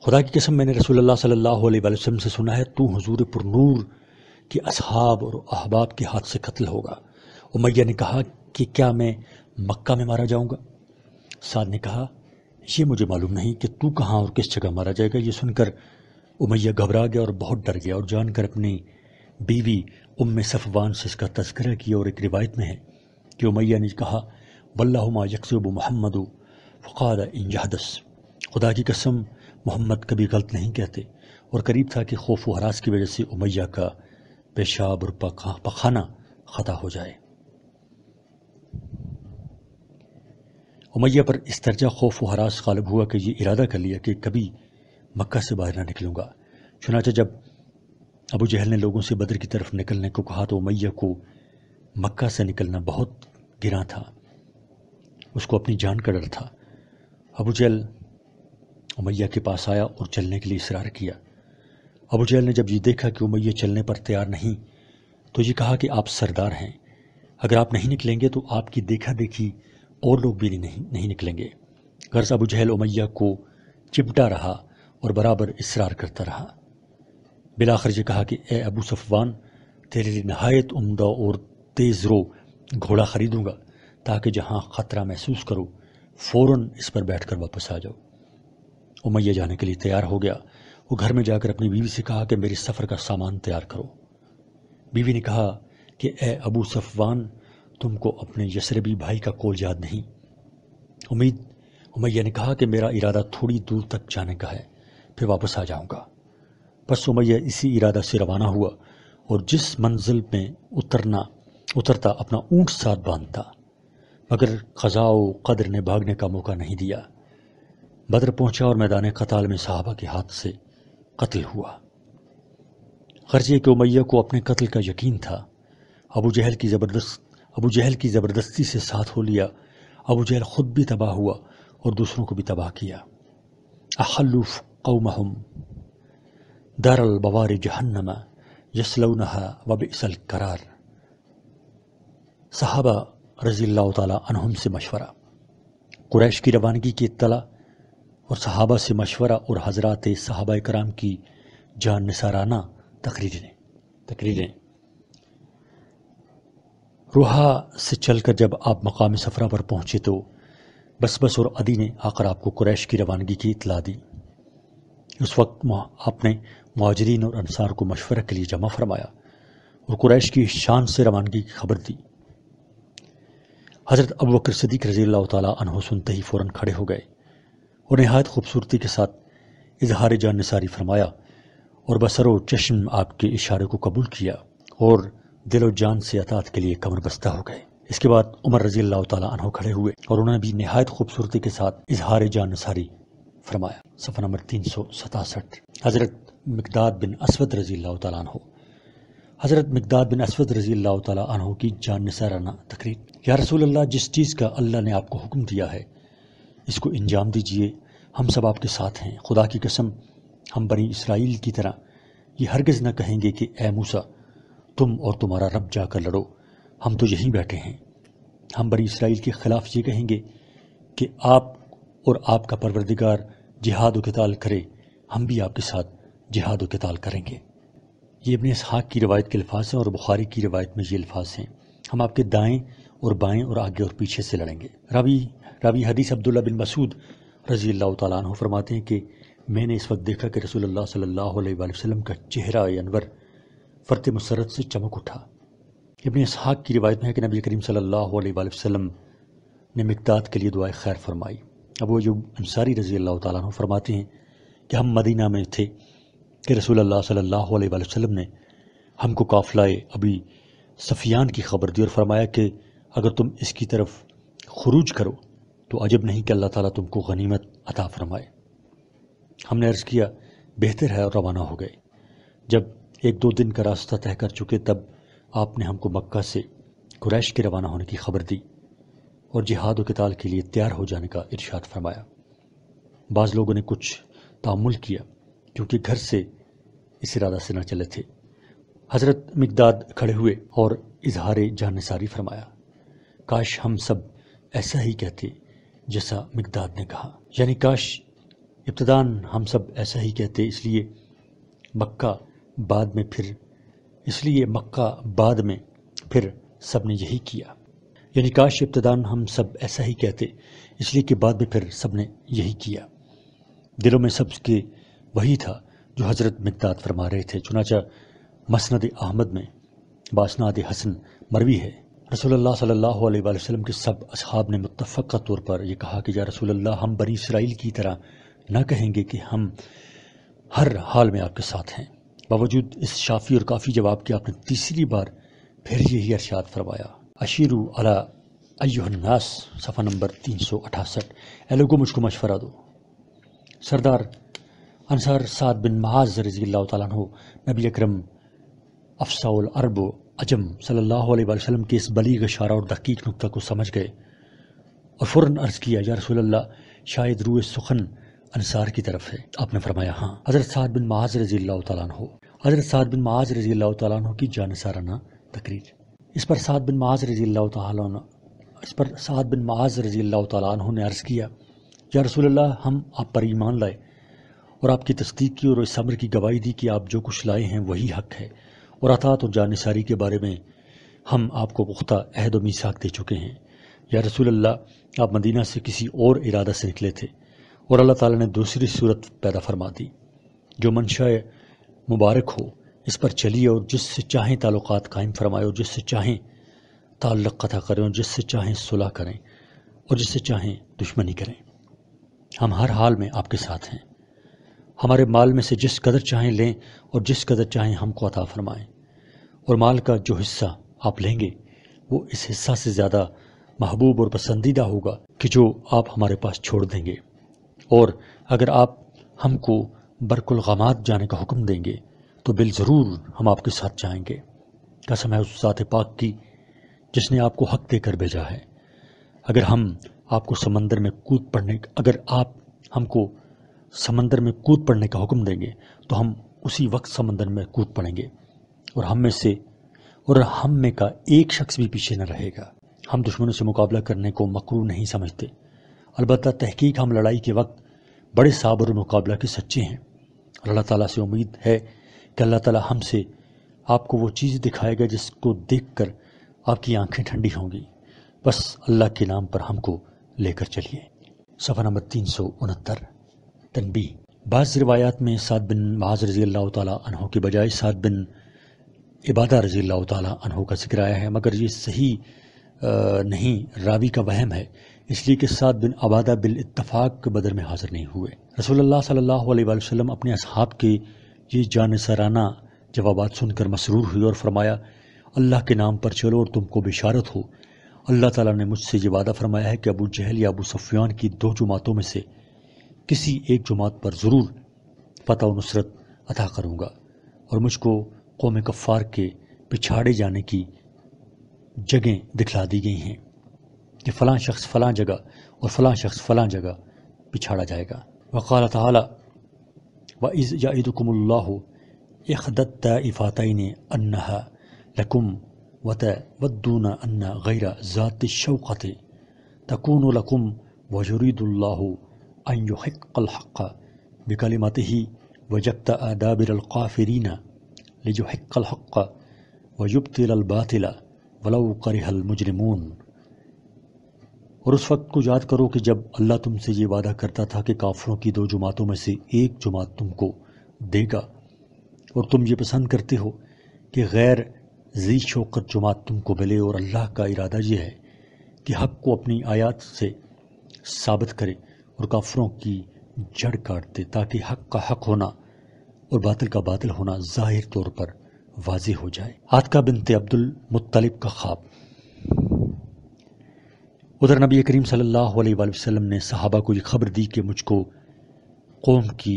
खुदा की कसम मैंने रसूलुल्लाह सल्लल्लाहु अलैहि वसल्लम से सुना है तू हजूर नूर कि असहाब और अहबाब के हाथ से कत्ल होगा उमैया ने कहा कि क्या मैं मक्का में मारा जाऊंगा साद ने कहा यह मुझे मालूम नहीं कि तू कहाँ और किस जगह मारा जाएगा ये सुनकर उमैया घबरा गया और बहुत डर गया और जानकर अपनी बीवी उम सफवान से इसका तस्करा किया और एक रिवायत में है कि उमैया ने कहा वल्लाहुमा यकसूब मोहम्मद फ़ाद इंजहदस खुदा की कसम मोहम्मद कभी गलत नहीं कहते और करीब था कि खौफ व हरास की वजह से उमैया का पेशाब और पखाना खता हो जाए उमैया पर इस दर्जा खौफ व हरास गालब हुआ कि ये इरादा कर लिया कि कभी मक्का से बाहर ना निकलूंगा चुनाचा जब अबू जहल ने लोगों से बदर की तरफ निकलने को कहा तो उमैया को मक्का से निकलना बहुत गिरा था उसको अपनी जान का डर था अबू जहल उमैया के पास आया और चलने के लिए इसरार किया अबू जहल ने जब ये देखा कि उमैया चलने पर तैयार नहीं तो ये कहा कि आप सरदार हैं अगर आप नहीं निकलेंगे तो आपकी देखा देखी और लोग भी नहीं नहीं निकलेंगे गर्ज अबू जहल उमैया को चिपटा रहा और बराबर इसरार करता रहा बिलाखर ये कहा कि ए अबू सफवान तेरे लिए नहायत उमदा और तेज़ रो घोड़ा ख़रीदूँगा ताकि जहाँ ख़तरा महसूस करो फौरन इस पर बैठ कर वापस आ जाओ उमैया जाने के लिए तैयार हो गया वो घर में जाकर अपनी बीवी से कहा कि मेरे सफ़र का सामान तैयार करो बीवी ने कहा कि ए अबू सफ़वान तुमको अपने यसरबी भाई का कोल याद नहीं उम्मीद उमैया ने कहा कि मेरा इरादा थोड़ी दूर तक जाने का है फिर वापस आ जाऊंगा बस उमैया इसी इरादा से रवाना हुआ और जिस मंजिल में उतरना उतरता अपना ऊँट साथ बांधता मगर खजाओ कदर ने भागने का मौका नहीं दिया बदर पहुंचा और मैदान कताल में साहबा के हाथ से कत्ल हुआ खर्चे के उमैया को अपने कत्ल का यकीन था अबू जहल की ज़बरदस्त अबू जहल की ज़बरदस्ती से साथ हो लिया अबू जहल खुद भी तबाह हुआ और दूसरों को भी तबाह किया अहल्लुफ कौम दरल बवार जहन्नमा यसलनहा वब इसल करार साहबा रजील्ला तहम से मशवरा कुरैश की रवानगी की इतला और सहाबा से मशवरा और हजरत सहाबा कराम की जान निसाराना तकरीरें तकरीरें रूहा से चलकर जब आप मकाम सफरा पर पहुंचे तो बस बस और अदी ने आकर आपको कुरैश की रवानगी की इतला दी उस वक्त आपने मुआजरीन और अनसार को मशवरा के लिए जमा फरमाया और कुरैश की शान से रवानगी की खबर दी हज़रत अबू बकर सदीक रजील्ला तला सुनते ही फ़ौर खड़े हो गए और नहायत खूबसूरती के साथ इजहार जान निसारी फरमाया और बसरो चश्म आपके इशारे को कबूल किया और दिलो जान से अतात के लिए कमर बस्ता हो गए इसके बाद उमर रजी अल्लाह तहों खड़े हुए और उन्होंने भी नहायत खूबसूरती के साथ इजहार जान निसारी फरमाया सफ़ा नंबर तीन सौ सतासठ हज़रत मकदाद बिन असवद रजी अल्लाह हज़रत मकदाद बिन असवद रजी अल्लाह तहों की जान निसाराना तकरीर या रसूल अल्लाह जिस चीज़ का अल्लाह ने आपको हुक्म दिया है इसको अंजाम दीजिए हम सब आपके साथ हैं खुदा की कसम हम बनी इसराइल की तरह ये हरगज़ न कहेंगे कि ए मूसा तुम और तुम्हारा रब जाकर लड़ो हम तो यहीं बैठे हैं हम बनी इसराइल के ख़िलाफ़ ये कहेंगे कि आप और आपका परवरदिगार जिहाद वताल करे हम भी आपके साथ जिहाद वताल करेंगे ये अपने इसहाक की रवायत के अल्फाज हैं और बुखारी की रवायत में ये अल्फाज हैं हम आपके दाएँ और बाएँ और आगे और पीछे से लड़ेंगे रवि रावी हदीस अब्दुल्ला बिन मसूद रज़ी अल्लाह तु फरमाते हैं कि मैंने इस वक्त देखा कि रसूल सल्ला वसम का चेहरा अनवर फ़रत मसरत से चमक उठा इबन इसहाक़ की रिवायत में है कि नबी करीम सल्ला वसम ने मकदाद के लिए दुआ खैर फरमाई अब वो जो अंसारी रज़ी अल्लाह तु फरमाते हैं कि हम मदीना में थे कि रसूल अल्लाह सल्लल्लाहु अलैहि वसल्लम ने हमको काफ़िलाए अभी सफ़ियान की खबर दी और फरमाया कि अगर तुम इसकी तरफ खरूज करो तो अजब नहीं कि अल्लाह ताला तुमको गनीमत अता फरमाए हमने अर्ज़ किया बेहतर है और रवाना हो गए जब एक दो दिन का रास्ता तय कर चुके तब आपने हमको मक्का से कुरैश के रवाना होने की खबर दी और जिहाद किताल के लिए तैयार हो जाने का इरशाद फरमाया बाज़ लोगों ने कुछ तामुल किया क्योंकि घर से इस इरादा से न चले थे हज़रत मकदाद खड़े हुए और इजहार जानसारी फरमाया काश हम सब ऐसा ही कहते जैसा मिकदाद ने कहा यानी काश इब्तदान हम सब ऐसा ही कहते इसलिए मक्का बाद में फिर इसलिए मक्का बाद में फिर सब ने यही किया यानी काश इब्तदान हम सब ऐसा ही कहते इसलिए कि बाद में फिर सब ने यही किया दिलों में सबके वही था जो हज़रत मकदाद फरमा रहे थे चुनाचा मसनद अहमद में बासनाद हसन मरवी है रसोल्ला सल्ला अलैहि के सब असहाब ने मुतफ़ा तौर पर यह कहा कि या रसोल्ला हम बनी इसराइल की तरह ना कहेंगे कि हम हर हाल में आपके साथ हैं बावजूद इस शाफ़ी और काफ़ी जवाब के आपने तीसरी बार फिर यही अरसात फरमाया अशीरू अला अयोहन्नास सफ़ा नंबर तीन सौ अठासठ एलोगो मुझको मशवरा दो सरदार अनसार साद बिन महाज रजील्ला तबी अक्रम अफसाउल अरबो अजम सल्लल्लाहु अलैहि वसल्लम के इस बलीग इशारा और दकीक नुक्ता को समझ गए और फ़ौरन अर्ज़ किया या रसोल्ला शायद रूए सुखन अनसार की तरफ है आपने फरमाया हाँ हज़रत साद बिन माज रजी अल्लाह हज़रत साद बिन माज रजी अल्लाह हो की जानसाराना तकरीर इस पर साद बिन माज रजी अल्लाह इस पर साद बिन माज रजी अल्लाह ने अर्ज़ किया या रसोल्ला हम आप पर ईमान लाए और आपकी तस्दीक की और इस सब्र की गवाही दी कि आप जो कुछ लाए हैं वही हक है और अतात और जानसारी के बारे में हम आपको पुख्ता अहद व मीसाक दे चुके हैं या रसूल अल्लाह आप मदीना से किसी और इरादा से निकले थे और अल्लाह ताला ने दूसरी सूरत पैदा फरमा दी जो मनशा मुबारक हो इस पर चलिए और जिससे चाहें ताल्लुक कायम फरमाए और जिससे चाहें ताल्लुक कथा करें और जिससे चाहें सुलह करें और जिससे चाहें दुश्मनी करें हम हर हाल में आपके साथ हैं हमारे माल में से जिस कदर चाहें लें और जिस कदर चाहें हमको अता फरमाएं और माल का जो हिस्सा आप लेंगे वो इस हिस्सा से ज़्यादा महबूब और पसंदीदा होगा कि जो आप हमारे पास छोड़ देंगे और अगर आप हमको बरकुल गमात जाने का हुक्म देंगे तो बिल ज़रूर हम आपके साथ जाएंगे कसम है उस ज़ात पाक की जिसने आपको हक देकर भेजा है अगर हम आपको समंदर में कूद पड़ने अगर आप हमको समंदर में कूद पड़ने का हुक्म देंगे तो हम उसी वक्त समंदर में कूद पड़ेंगे और हम में से और हम में का एक शख्स भी पीछे न रहेगा हम दुश्मनों से मुकाबला करने को मकरू नहीं समझते अलबत् तहकीक हम लड़ाई के वक्त बड़े साबर मुकाबला के सच्चे हैं अल्लाह ताला से उम्मीद है कि अल्लाह ताला हमसे आपको वो चीज़ दिखाएगा जिसको देखकर आपकी आंखें ठंडी होंगी बस अल्लाह के नाम पर हमको लेकर चलिए सफ़ा नंबर तीन सौ उनहत्तर तनबी बाज़ रवायात में सात बिन माज रज़ी अल्लाह तहों के बजाय सात बिन इबादा रज़ी अल्लाह तहों का जिक्र आया है मगर ये सही नहीं रावी का वहम है इसलिए कि सात बिन आबादा बिल इतफाक़ बदर में हाज़िर नहीं हुए रसोल्ला सल्ला वसम अपने अहाब के ये जान सराना जवाब सुनकर मसरूर हुए और फरमाया अल्लाह के नाम पर चलो और तुमको बिशारत हो अल्लाह ताला ने मुझसे ये वादा फरमाया है कि अबू जहल या अबू सफियान की दो जुमातों में से किसी एक जुमात पर ज़रूर फ़तह नुसरत अता करूँगा और मुझको कौम कफ़ार के पिछाड़े जाने की जगह दिखला दी गई हैं कि फ़लाँ शख्स फ़लाँ जगह और फ़लाँ शख्स फ़लाँ जगह पिछाड़ा जाएगा वक़ाल ताली व इज़ यादकमल्ला इखदत इफ़ातन अन्ना लकुम वत वदून अन्ना गैर ज़ात शौक़त तकून लकुम वजरीदुल्ला अयुहक़लहक़ बिकलमत ही वजबत आदाबिरकाफ़रीना लिजुहक़लहक़ वयुबतिलबातिला वलव करहल मुजरमून और उस वक्त को याद करो कि जब अल्लाह तुमसे ये वादा करता था कि काफरों की दो जुमातों में से एक जुमात तुमको देगा और तुम ये पसंद करते हो कि गैर जी शोकत जुमात तुमको मिले और अल्लाह का इरादा यह है कि हक को अपनी आयात से साबित करे और काफरों की जड़ काट दे ताकि हक का हक होना और बातिल का बातिल होना जाहिर तौर पर वाजी हो जाए आतका बिनते अब्दुल मुत्तलिब का ख्वाब उधर नबी करीम सल्लल्लाहु अलैहि वसल्लम ने सहाबा को ये खबर दी कि मुझको कौम की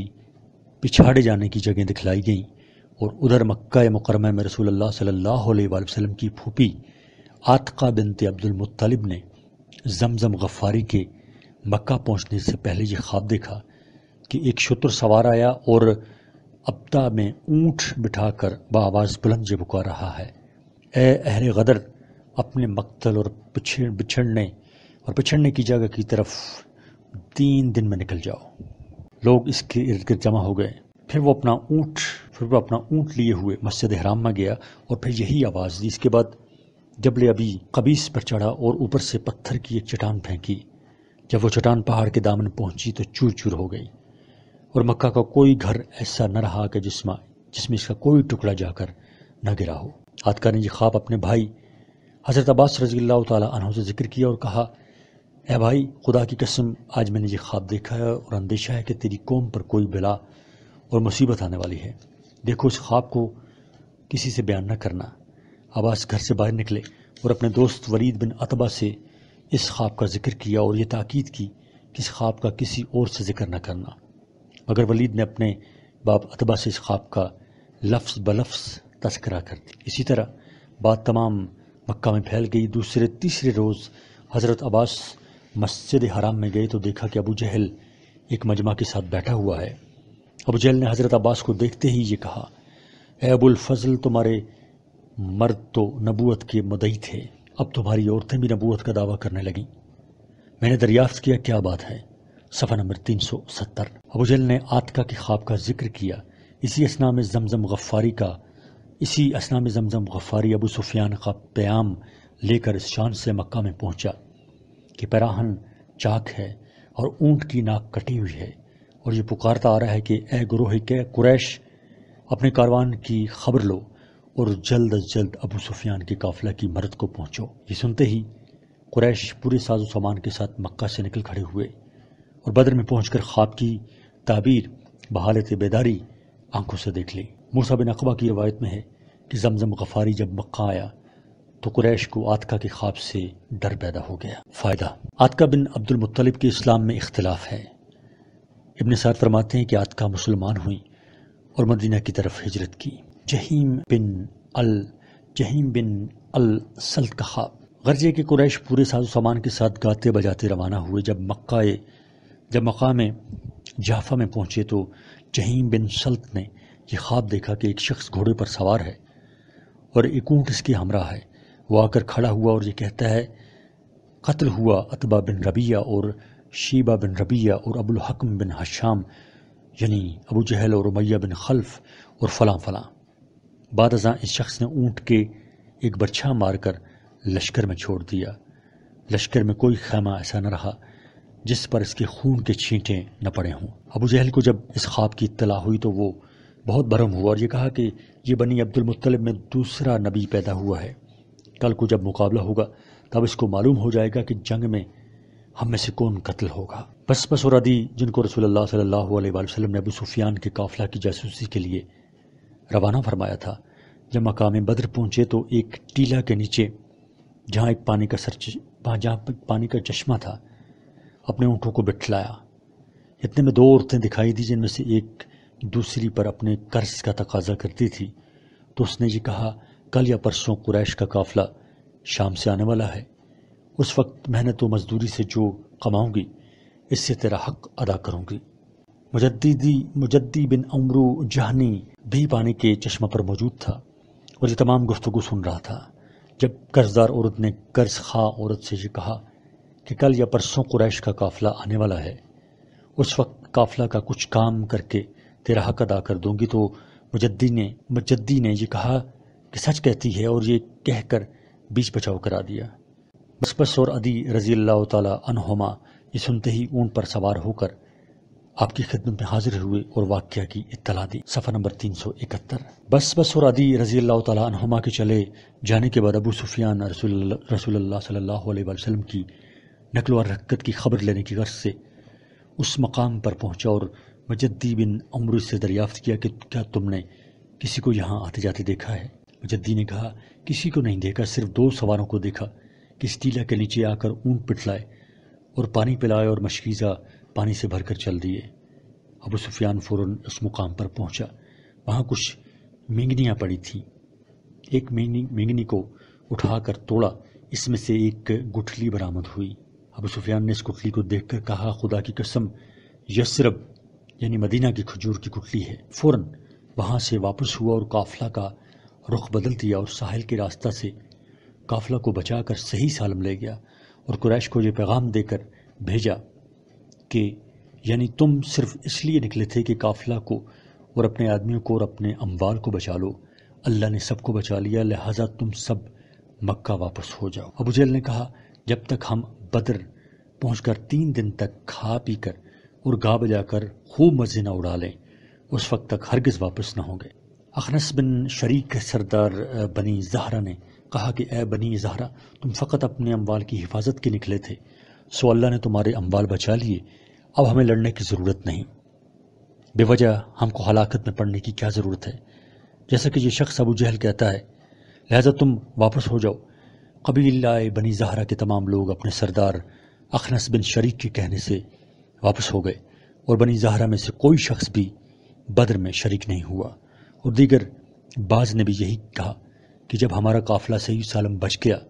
पिछाड़े जाने की जगह दिखलाई गई और उधर मक्का मुकरमा में रसूल सल्लल्लाहु अलैहि वसल्लम की फूपी आतका बिनते अब्दुल मुत्तलिब ने जमजम गफ़ारी के मक्का पहुंचने से पहले ये ख्वाब देखा कि एक शुत्र सवार आया और अब्ता में ऊँट बिठा बिठाकर आवाज़ बुलंद जब बुका रहा है ए अहर गदर अपने मकतल और पिछड़ बिछड़ने और पिछड़ने की जगह की तरफ तीन दिन में निकल जाओ लोग इसके इर्द गिर्द जमा हो गए फिर वो अपना ऊँट फिर वो अपना ऊँट लिए हुए मस्जिद हराम में गया और फिर यही आवाज़ दी इसके बाद जबले अभी कबीस पर चढ़ा और ऊपर से पत्थर की एक चटान फेंकी जब वो चटान पहाड़ के दामन पहुंची तो चूर चूर हो गई और मक्का का कोई घर ऐसा न रहा कि जिसमें जिसमें इसका कोई टुकड़ा जाकर न गिरा हो हाथकार ने यह ख्वाब अपने भाई हज़रत अब्बास रजील्ला तन से जिक्र किया और कहा ए भाई खुदा की कसम आज मैंने ये ख्वाब देखा है और अंदेशा है कि तेरी कौम पर कोई बिला और मुसीबत आने वाली है देखो इस ख्वाब को किसी से बयान न करना अब्बास घर से बाहर निकले और अपने दोस्त वरीद बिन अतबा से इस ख्वाब का जिक्र किया और ये ताक़द की कि इस ख्वाब का किसी और से जिक्र न करना मगर वलीद ने अपने बाप अतबा से इस ख्वाब का लफ्स बलफ्स तस्करा कर दिया इसी तरह बात तमाम मक्का में फैल गई दूसरे तीसरे रोज़ हज़रत अब्बास मस्जिद हराम में गए तो देखा कि अबू जहल एक मजमा के साथ बैठा हुआ है अबू जहल ने हज़रत अब्बास को देखते ही ये कहा ए अबुल फजल तुम्हारे मर्द तो नबूत के मदई थे अब तुम्हारी औरतें भी नबूत का दावा करने लगीं मैंने दरियाफ्त किया क्या बात है सफ़ा नंबर तीन सौ सत्तर अबूजल ने आतका के ख्वाब का जिक्र किया इसी असना में जमजम गफ्फारी का इसी असना में जमजम गफ्फारी अबू सुफियान का प्याम लेकर इस शान से मक्का में पहुंचा कि पराहन चाक है और ऊंट की नाक कटी हुई है और ये पुकारता आ रहा है कि ए गुरोह के कुरैश अपने कारवान की खबर लो और जल्द अज जल्द अबू सुफियान के काफिला की मदद को पहुँचो ये सुनते ही कुरैश पूरे साजो सामान के साथ मक्का से निकल खड़े हुए और बदर में पहुँच ख्वाब की ताबीर बहालत बेदारी आंखों से देख ली मूसा बिन अकबा की रवायत में है कि जमजम गफारी जब मक्का आया तो कुरैश को आतका के ख्वाब से डर पैदा हो गया फ़ायदा आतका बिन अब्दुल मुत्तलिब के इस्लाम में इख्तलाफ है इबन सार फरमाते हैं कि आतका मुसलमान हुई और मदीना की तरफ हिजरत की जहीम बिन अल जहीम बिन अल कहा गर्जे के कुरैश पूरे साजो सामान के साथ गाते बजाते रवाना हुए जब मक्का जब मक्का में जाफा में पहुँचे तो जहीम बिन सल्त ने यह ख्वाब देखा कि एक शख्स घोड़े पर सवार है और एक ऊँट इसके हमरा है वो आकर खड़ा हुआ और ये कहता है कत्ल हुआ अतबा बिन रबिया और शीबा बिन रबिया और अबुल हकम बिन हशाम यानी अबू जहल और उमैया बिन खल्फ और फ़लाँ फ़लाँ बाद अजा इस शख्स ने ऊँट के एक बच्छा मारकर लश्कर में छोड़ दिया लश्कर में कोई खैमा ऐसा न रहा जिस पर इसके खून के छींटे न पड़े हों अबू जहल को जब इस ख्वाब की इतला हुई तो वो बहुत भरम हुआ और ये कहा कि ये बनी अब्दुल मुत्तलिब में दूसरा नबी पैदा हुआ है कल को जब मुकाबला होगा तब इसको मालूम हो जाएगा कि जंग में हम में से कौन कत्ल होगा बस बस और अदी जिनको रसोल्ला सल्ला वसलम ने अबू सुफियान के काफिला की जासूसी के लिए रवाना फरमाया था जब मकाम बद्र पहुँचे तो एक टीला के नीचे जहाँ एक पानी का सर जहाँ पानी का चश्मा था अपने ऊँटों को बिठलाया इतने में दो औरतें दिखाई दी जिनमें से एक दूसरी पर अपने कर्ज का तकाजा करती थी तो उसने ये कहा कल या परसों कुरैश का काफिला शाम से आने वाला है उस वक्त मेहनत तो व मजदूरी से जो कमाऊंगी इससे तेरा हक अदा करूंगी मुजद्दीदी मुजद्दी बिन अमरू जहनी भी पानी के चश्मा पर मौजूद था और ये तमाम गुफ्तु सुन रहा था जब कर्जदार औरत ने कर्ज खा औरत से ये कहा कि कल या परसों कुरैश का काफिला आने वाला है उस वक्त काफिला का कुछ काम करके तेरा हक अदा कर दूंगी तो मुजद्दी ने मुजद्दी ने यह कहा कि सच कहती है और ये कहकर बीच बचाव करा दिया बसपस और अदी रजी अल्लाह तहोमा ये सुनते ही ऊँट पर सवार होकर आपकी खिदमत में हाजिर हुए और वाक्य की इतला दी सफर नंबर तीन सौ इकहत्तर बस बस और अदी रजी अल्लाह तहुमा के चले जाने के बाद अबू सुफियान रसूल रसूल वसलम की नकल और रक्कत की खबर लेने की गर्ज से उस मकाम पर पहुँचा और मजद्दी बिन अमर से दरियाफ़्त किया कि क्या तुमने किसी को यहाँ आते जाते देखा है मजद्दी ने कहा किसी को नहीं देखा सिर्फ दो सवारों को देखा किस टीला के नीचे आकर ऊँट पिटलाए और पानी पिलाए और मशकीज़ा पानी से भरकर चल दिए अबू सुफियान फ़ौरन उस मुकाम पर पहुंचा वहाँ कुछ मिंगनियाँ पड़ी थीं एक मिंगनी मिंगनी को उठाकर तोड़ा इसमें से एक गुठली बरामद हुई अबू सुफियान ने इस गुठली को देखकर कहा खुदा की कसम यसरब यानी मदीना की खजूर की गुठली है फ़ौरन वहाँ से वापस हुआ और काफिला का रुख बदल दिया और साहिल के रास्ता से काफिला को बचाकर सही सालम ले गया और कुरैश को यह पैगाम देकर भेजा कि यानी तुम सिर्फ इसलिए निकले थे कि काफिला को और अपने आदमियों को और अपने अमवाल को बचा लो अल्लाह ने सबको बचा लिया लिहाजा तुम सब मक्का वापस हो जाओ अबू जेल ने कहा जब तक हम बदर कर तीन दिन तक खा पी कर और गा बजा कर खूब मजे ना उड़ा लें उस वक्त तक हरगिज वापस ना हो गए अखनस बिन शरीक सरदार बनी जहरा ने कहा कि ए बनी जहरा तुम फ़कत अपने अम्बाल की हिफाजत के निकले थे सो अल्लाह ने तुम्हारे अम्बाल बचा लिए अब हमें लड़ने की ज़रूरत नहीं बेवजह हमको हलाकत में पड़ने की क्या ज़रूरत है जैसा कि ये शख्स अबू जहल कहता है लिहाजा तुम वापस हो जाओ कबीलाए बनी जहरा के तमाम लोग अपने सरदार अखनस बिन शरीक के कहने से वापस हो गए और बनी जहरा में से कोई शख्स भी बद्र में शरीक नहीं हुआ और दीगर बाज ने भी यही कहा कि जब हमारा काफिला सही सालम बच गया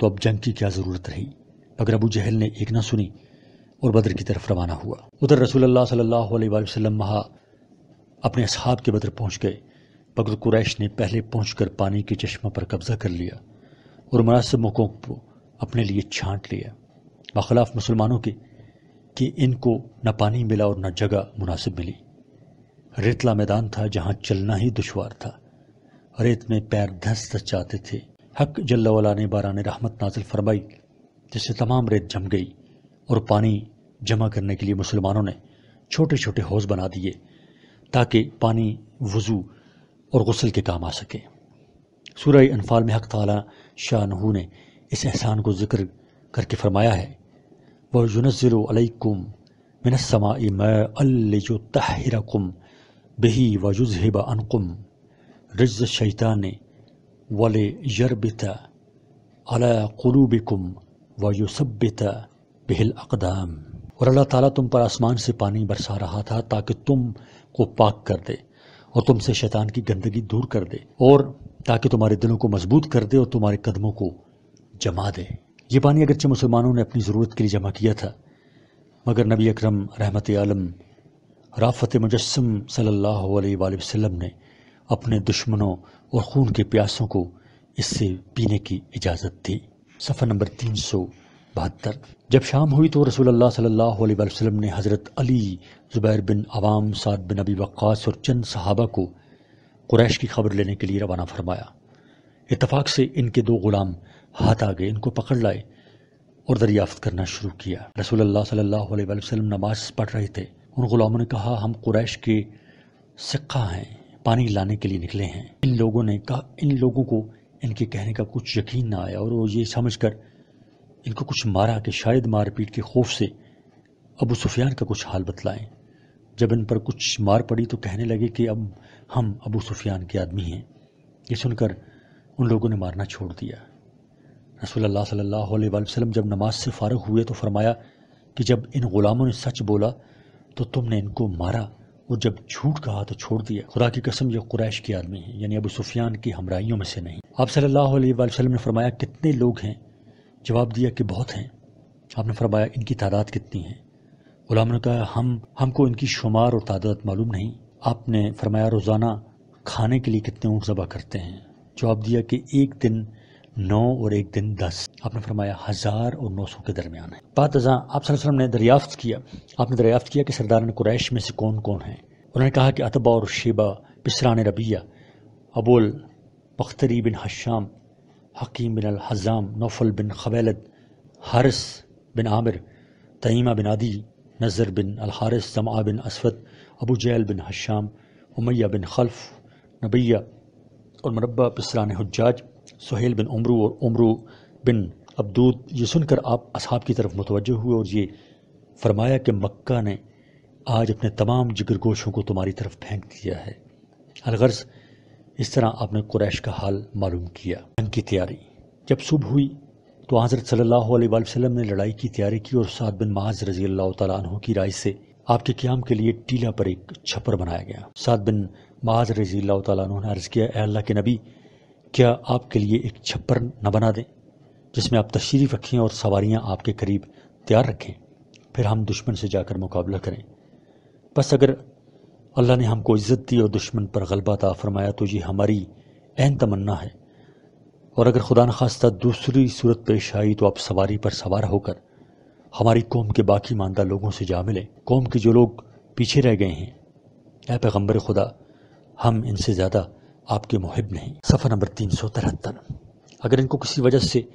तो अब जंग की क्या ज़रूरत रही मगर अबू जहल ने एक ना सुनी और बद्र की तरफ रवाना हुआ उधर रसूलुल्लाह सल्लल्लाहु अलैहि वसल्लम अपने असहाब के बद्र पहुंच गए बकर कुरैश ने पहले पहुंचकर पानी के चश्मा पर कब्जा कर लिया और मुनासिब मौक़ों को अपने लिए छांट लिया बखिलाफ मुसलमानों के कि इनको न पानी मिला और न जगह मुनासिब मिली रेतला मैदान था जहाँ चलना ही दुशवार था रेत में पैर धंस धस जाते थे हक जल्ला ने बारान रहमत नाजिल फरमाई जिससे तमाम रेत जम गई और पानी जमा करने के लिए मुसलमानों ने छोटे छोटे हौज बना दिए ताकि पानी वज़ू और गसल के काम आ सके सूर्य अनफाल में हक शाह नहू ने इस एहसान को जिक्र करके फरमाया है वह यूनज़िलकुम मिनसमाई कुम तहरकुम बही वजुजहिब अनकुम रज शैतान वल यरबित अला व युसबित बेहल अकदाम और अल्लाह ताला तुम पर आसमान से पानी बरसा रहा था ताकि तुम को पाक कर दे और तुमसे शैतान की गंदगी दूर कर दे और ताकि तुम्हारे दिलों को मजबूत कर दे और तुम्हारे कदमों को जमा दे ये पानी अगरचे मुसलमानों ने अपनी ज़रूरत के लिए जमा किया था मगर नबी अक्रम रहमत आलम राफत मुजस्म सल्ला वसम ने अपने दुश्मनों और खून के प्यासों को इससे पीने की इजाज़त दी सफ़र नंबर तीन सौ बहत्तर जब शाम हुई तो रसूल अल्लाह सल्लल्लाहु अलैहि वसल्लम ने हज़रत अली ज़ुबैर बिन अवाम साद बिन अबी वक्स और चंद सहाबा को कुरैश की खबर लेने के लिए रवाना फरमाया इतफाक़ से इनके दो ग़ुलाम हाथ आ गए इनको पकड़ लाए और दरियाफ्त करना शुरू किया रसूल अल्लाह सल्लल्लाहु अलैहि वसल्लम नमाज पढ़ रहे थे उन ग़ुलामों ने कहा हम कुरैश के सिक्का हैं पानी लाने के लिए निकले हैं इन लोगों ने कहा इन लोगों को इनके कहने का कुछ यकीन ना आया और वो ये समझ कर इनको कुछ मारा कि शायद मारपीट के खौफ से अबू सुफियान का कुछ हाल बतलाएं जब इन पर कुछ मार पड़ी तो कहने लगे कि अब हम अबू सुफियान के आदमी हैं ये सुनकर उन लोगों ने मारना छोड़ दिया रसोल्ला सल्लल्लाहु अलैहि वसल्लम जब नमाज से फारग हुए तो फरमाया कि जब इन ग़ुलामों ने सच बोला तो तुमने इनको मारा और जब झूठ कहा तो छोड़ दिया खुदा की कसम ये कुरैश के आदमी हैं यानी अबू सुफियान की हमराइयों में से नहीं आप सल्लल्लाहु अलैहि वसल्लम ने फरमाया कितने लोग हैं जवाब दिया कि बहुत हैं आपने फरमाया इनकी तादाद कितनी है गुलाम ने कहा हम हमको इनकी शुमार और तादाद मालूम नहीं आपने फरमाया रोज़ाना खाने के लिए कितने ऊँट ज़बह करते हैं जवाब दिया कि एक दिन नौ और एक दिन दस आपने फरमाया हज़ार और नौ सौ के दरमियान है बात अजा आप सल्लम ने दरियाफ्त किया आपने दरियाफ्त किया कि सरदार ने कुरैश में से कौन कौन है उन्होंने कहा कि अतबा और शेबा पिसरान रबिया अबुल पख्तरी बिन हशाम हकीम बिन हज़ाम नौफल बिन खबैलद हारिस बिन आमिर तयमा बिन आदि नज़र बिन अलहारिस जमा बिन असवद अबू जैल बिन हशाम उमैया बिन खल्फ नबैया और मरबा पिसरान हजाज सुहेल बिन उमरू और उमरू बिन अब्दूद ये सुनकर आप असहाब की तरफ मुतवजह हुए और ये फरमाया कि मक्का ने आज अपने तमाम गोशों को तुम्हारी तरफ फेंक दिया है अलगर्ज़ इस तरह आपने कुरैश का हाल मालूम किया जंग की तैयारी जब सुबह हुई तो हज़रत सल्लल्लाहु अलैहि वसल्लम ने लड़ाई की तैयारी की और साद बिन महाज रजी अल्लाह तु की राय से आपके क्याम के लिए टीला पर एक छप्पर बनाया गया साद बिन महाज रजी अल्लाह ने अर्ज़ किया अल्लाह के नबी क्या आपके लिए एक छप्पर न बना दें जिसमें आप तशरीफ़ रखें और सवारियाँ आपके करीब तैयार रखें फिर हम दुश्मन से जाकर मुकाबला करें बस अगर अल्लाह ने हमको इज़्ज़त दी और दुश्मन पर गलबा था फरमाया तो ये हमारी अहम तमन्ना है और अगर खुदा नखास्ता दूसरी सूरत पेश आई तो आप सवारी पर सवार होकर हमारी कौम के बाकी मानदा लोगों से जा मिलें कौम के जो लोग पीछे रह गए हैं ऐ पैगम्बर खुदा हम इनसे ज़्यादा आपके मुहब नहीं सफ़र नंबर तीन सौ तिहत्तर अगर इनको किसी वजह से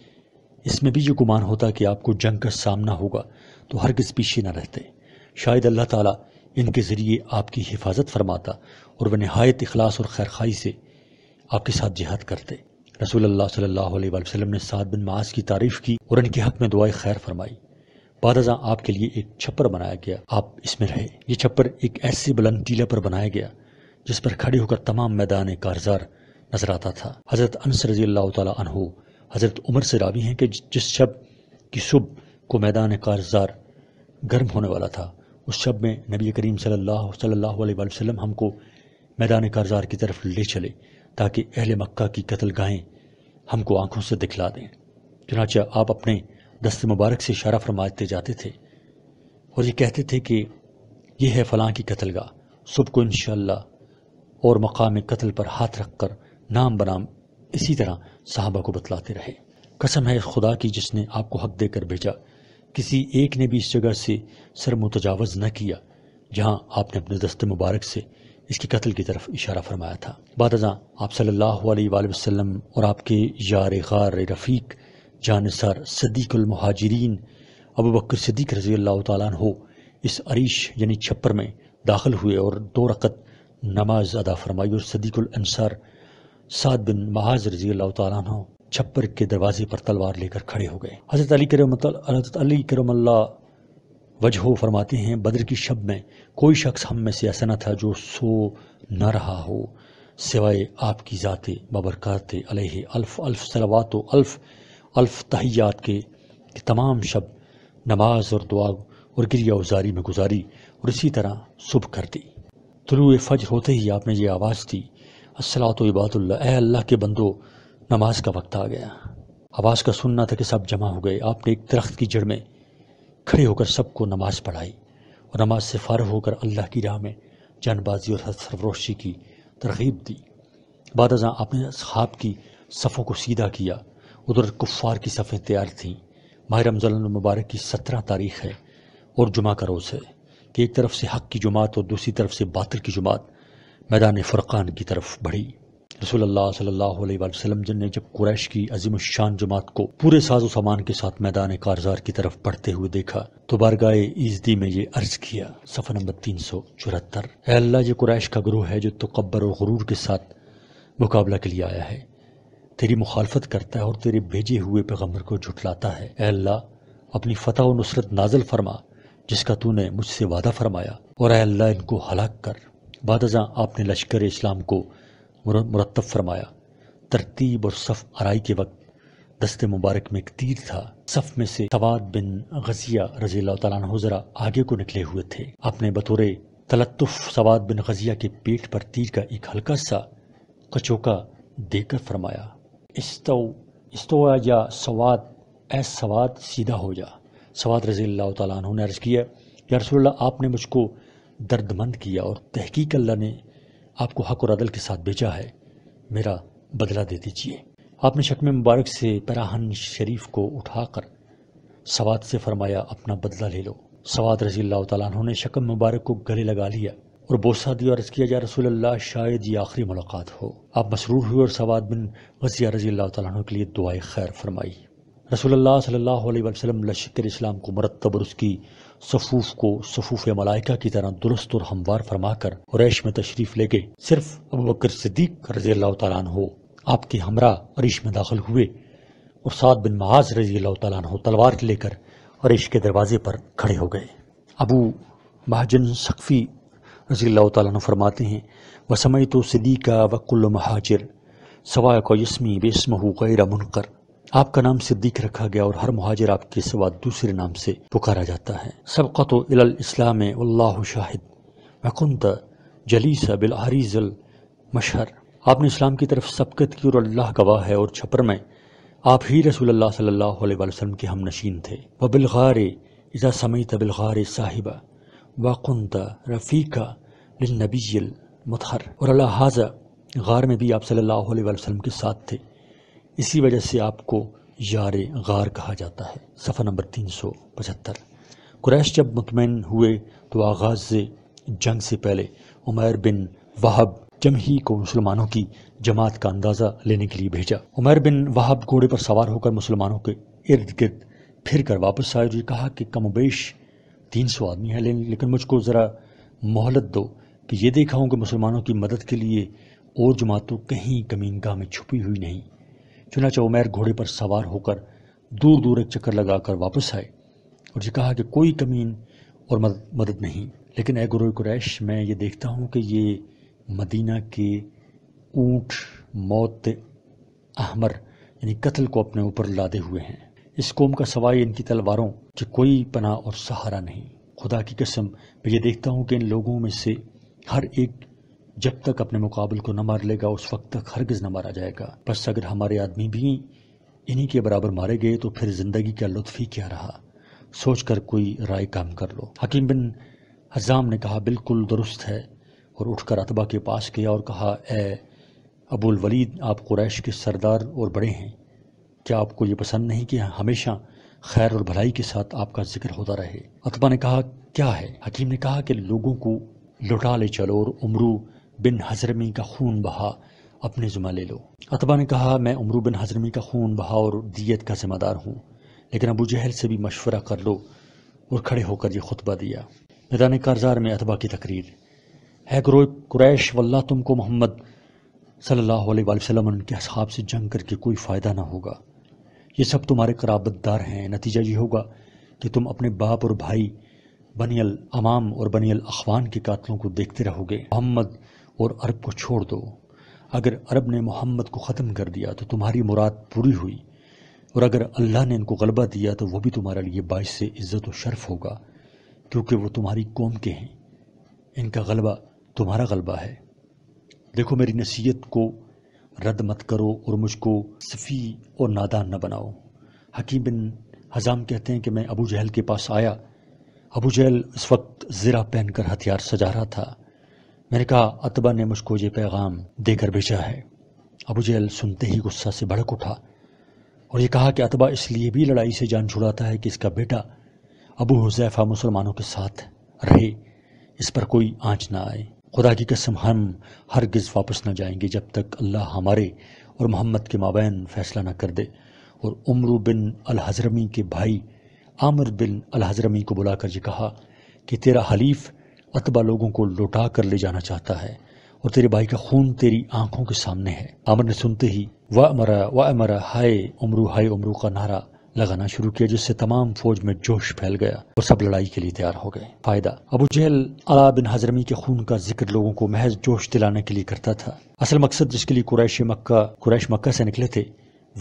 इसमें भी ये गुमान होता कि आपको जंग का सामना होगा तो हर किस पीछे ना रहते शायद अल्लाह ताला इनके ज़रिए आपकी हिफाजत फरमाता और वह नहायत अखलास और खैरखाई से आपके साथ जिहाद करते रसूल अल्लाह सल्लल्लाहु अलैहि वसल्लम ने साद बिन मास की तारीफ़ की और इनके हक़ में दुआई खैर फरमाई बादजा आपके लिए एक छप्पर बनाया गया आप इसमें रहे ये छप्पर एक ऐसी बुलंद टीले पर बनाया गया जिस पर खड़े होकर तमाम मैदान कारजार नजर आता था हज़रत अनस रजी अल्लाह तहु हज़रत उमर से रावी हैं कि जिस शब की सुबह को मैदान कारजार गर्म होने वाला था उस शब में नबी करीम सल्लल्लाहु सल्लल्लाहु अलैहि वसल्लम हमको मैदान कारजार की तरफ ले चले ताकि अहल मक्का की कतल गाहें हमको आंखों से दिखला दें चुनाचा आप अपने दस्त मुबारक से इशारा फरमाते जाते थे और ये कहते थे कि यह है फलां की कतलगा सुबह को इन और मकाम कत्ल पर हाथ रख कर नाम बनाम इसी तरह साहबा को बतलाते रहे कसम है खुदा की जिसने आपको हक देकर भेजा किसी एक ने भी इस जगह से सर मुतजावज़ न किया जहाँ आपने अपने दस्त मुबारक से इसके कत्ल की तरफ इशारा फरमाया था बाद आप सल्लल्लाहु अलैहि वसल्लम और आपके यार गार रफ़ीक जानसार सदीक़ुलमहाजरीन अबू बकर सदीक रजी अल्लाह तु इस अरीश यानी छप्पर में दाखिल हुए और दो रकत नमाज अदा फरमाई और सदीक़ुल अनसार सात बिन महाज रजी अल्लाह तु छप्पर के दरवाजे पर तलवार लेकर खड़े हो गए हजरत अली करम हजरत अली करमल्ला वजह फरमाते हैं बद्र की शब में कोई शख्स हम में से ऐसा न था जो सो न रहा हो सिवाय आपकी ज़ाते बबरकत अलह अल्फ अल्फ सलवात अल्फ अल्फ तहियात के, के तमाम शब नमाज और दुआ और गिरिया उजारी में गुजारी और इसी तरह सुबह कर दी तुलु फजर होते ही आपने ये आवाज़ दी असलात इबादुल्ला अल्लाह के बंदो नमाज का वक्त आ गया आवाज़ का सुनना था कि सब जमा हो गए आपने एक दरख्त की जड़ में खड़े होकर सबको नमाज पढ़ाई और नमाज से फारग होकर अल्लाह की राह में जानबाजी और सरफरोशी की तरगीब दी बाद अजा आपने खाब की सफ़ों को सीधा किया उधर कुफ़ार की सफ़ें तैयार थीं माह रमज़ान मुबारक की सत्रह तारीख है और जुमा का रोज़ है कि एक तरफ से हक़ की जुमात और दूसरी तरफ से बातल की जुमात मैदान फ़ुरक़ान की तरफ बढ़ी रसोल्ला सल्लल्लाहु अलैहि वसल्लम ने जब कुरैश की अजीम शान जमात को पूरे साजो सामान के साथ मैदान कारजार की तरफ पढ़ते हुए देखा तो बारगाए ईजदी में ये अर्ज किया सफ़र नंबर तीन सौ चौहत्तर अल्लाह ये कुरैश का ग्रोह है जो तकबर और गुरूर के साथ मुकाबला के लिए आया है तेरी मुखालफत करता है और तेरे भेजे हुए पैगम्बर को झुटलाता है अल्लाह अपनी फतह और नुसरत नाजल फरमा जिसका तूने मुझसे वादा फरमाया और अल्लाह इनको हलाक कर बाद आपने लश्कर इस्लाम को मुरतब फरमाया तरतीब और सफ़ आरई के वक्त दस्ते मुबारक में एक तीर था सफ़ में से सवाद बिन गजिया रजी तला आगे को निकले हुए थे अपने बतौरे तलतुफ़ सवाद बिन गजिया के पेट पर तीर का एक हल्का सा कचोका देकर फरमाया इस्तो इस्तो या सवाद ए सवाद सीधा हो जा सवाद रजी तु ने अर्ज़ किया या रसोल्ला आपने मुझको दर्दमंद किया और तहकीक अल्लाह ने आपको हक और अदल के साथ भेजा है मेरा बदला दे दीजिए आपने शक में मुबारक से पराहन शरीफ को उठाकर सवाद से फरमाया अपना बदला ले लो सवाद रजी अल्लाह ने शकम मुबारक को गले लगा लिया और बोसा दिया और किया जा रसूल अल्लाह शायद ये आखिरी मुलाकात हो आप मसरूर हुए और सवाद बिन वसिया रजी अल्लाह तु के लिए दुआ खैर फरमाई रसूल अल्लाह सल्लल्लाहु अलैहि वसल्लम लश्कर इस्लाम को मरतब और उसकी सफूफ को सफूफ मलाइका की तरह दुरुस्त और हमवार फरमाकर रैश में तशरीफ ले गए सिर्फ अबू बकर सिद्दीक रजी अल्लाह हो आपके हमरा अरिश में दाखिल हुए और साद बिन महाज रजी अल्लाह हो तलवार लेकर अरिश के दरवाजे पर खड़े हो गए अबू महाजन सकफ़ी रजी अल्लाह फरमाते हैं व समय तो सदी वक्ल महाजिर सवा को यस्मी बेस्म हु गैर मुनकर आपका नाम सिद्दीक रखा गया और हर मुहाजिर आपके सिवा दूसरे नाम से पुकारा जाता है सबकत इस्लाम शाहिद वकुंत जलीस बिल हरीजल मशहर आपने इस्लाम की तरफ सबकत की और अल्लाह गवाह है और छपर में आप ही रसूल सल्ला वसलम के हम नशीन थे व बिलगार इज़ा समय तबिलगार साहिबा वकुंत रफ़ीका लिल नबीजल मतहर और अल्लाह हाजा गार में भी आप सल्लल्लाहु अलैहि वसल्लम के साथ थे इसी वजह से आपको यार गार कहा जाता है सफ़र नंबर तीन सौ पचहत्तर क्रैश जब मुतमिन हुए तो आगाज़ जंग से पहले उमैर बिन वाहब जमही को मुसलमानों की जमात का अंदाज़ा लेने के लिए भेजा उमैर बिन वाहब घोड़े पर सवार होकर मुसलमानों के इर्द गिर्द फिर कर वापस आए और तो कहा कि कमोबेश तीन सौ आदमी है लेकिन मुझको ज़रा मोहलत दो कि ये देखा हूँ कि मुसलमानों की मदद के लिए और जमातों तो कहीं कमीनगाह में छुपी हुई नहीं चुनाचा उमैर घोड़े पर सवार होकर दूर दूर एक चक्कर लगाकर वापस आए और ये कहा कि कोई कमीन और मदद नहीं लेकिन ए गुरु कुरैश मैं ये देखता हूँ कि ये मदीना के ऊँट मौत अहमर यानी कत्ल को अपने ऊपर लादे हुए हैं इस कौम का सवाई इनकी तलवारों के कोई पना और सहारा नहीं खुदा की कसम मैं ये देखता हूँ कि इन लोगों में से हर एक जब तक अपने मुकाबल को न मार लेगा उस वक्त तक हरगज़ न मारा जाएगा बस अगर हमारे आदमी भी इन्हीं के बराबर मारे गए तो फिर ज़िंदगी का लुत्फ ही क्या रहा सोच कर कोई राय काम कर लो हकीम बिन हजाम ने कहा बिल्कुल दुरुस्त है और उठकर अतबा के पास गया और कहा ए अबुल वलीद आप कुरैश के सरदार और बड़े हैं क्या आपको ये पसंद नहीं कि हमेशा खैर और भलाई के साथ आपका जिक्र होता रहे अतबा ने कहा क्या है हकीम ने कहा कि लोगों को लुटा ले चलो और उमरू बिन हजरमी का खून बहा अपने जुमा ले लो अतबा ने कहा मैं उमरू बिन हजरमी का खून बहा और दियत का जिम्मेदार हूँ लेकिन अबू जहल से भी मशवरा कर लो और खड़े होकर ये खुतबा दिया मैदान कारजार में अतबा की तकरीर है ग्रो कुरैश वल्ला तुमको मोहम्मद सल्ला वसलम के असहाब से जंग करके कोई फ़ायदा ना होगा ये सब तुम्हारे कराबतदार हैं नतीजा ये होगा कि तुम अपने बाप और भाई बनियल अमाम और बनियल अखवान के कातलों को देखते रहोगे मोहम्मद और अरब को छोड़ दो अगर अरब ने मोहम्मद को ख़त्म कर दिया तो तुम्हारी मुराद पूरी हुई और अगर अल्लाह ने इनको गलबा दिया तो वह भी तुम्हारे लिए बाइस से इज़्ज़त व शर्फ होगा क्योंकि वो तुम्हारी कौम के हैं इनका गलबा तुम्हारा गलबा है देखो मेरी नसीहत को रद्द मत करो और मुझको सफ़ी और नादान न बनाओ हकीम बिन हज़ाम कहते हैं कि मैं अबू जहल के पास आया अबू जहल उस वक्त ज़रा पहनकर हथियार सजा रहा था मैंने कहा अतबा ने मुझको ये पैगाम देकर भेजा है अबू जहल सुनते ही गुस्सा से भड़क उठा और ये कहा कि अतबा इसलिए भी लड़ाई से जान छुड़ाता है कि इसका बेटा अबू हुजैफा मुसलमानों के साथ रहे इस पर कोई आँच ना आए खुदा की कसम हम हरगिज़ वापस न जाएंगे जब तक अल्लाह हमारे और मोहम्मद के माबैन फैसला न कर दे और उम्र बिन अलहजरमी के भाई आमिर बिन अलहजरमी को बुलाकर ये कहा कि तेरा हलीफ अतबा लोगों को लौटा कर ले जाना चाहता है और तेरे भाई का खून तेरी आंखों के सामने है आमर ने सुनते ही वह अमरा वह अमरा हाय उमरू हाय उमरू का नारा लगाना शुरू किया जिससे तमाम फौज में जोश फैल गया और सब लड़ाई के लिए तैयार हो गए फायदा अबू जहल अला बिन हजरमी के खून का जिक्र लोगों को महज जोश दिलाने के लिए करता था असल मकसद जिसके लिए कुरैश मक्का कुरैश मक्का से निकले थे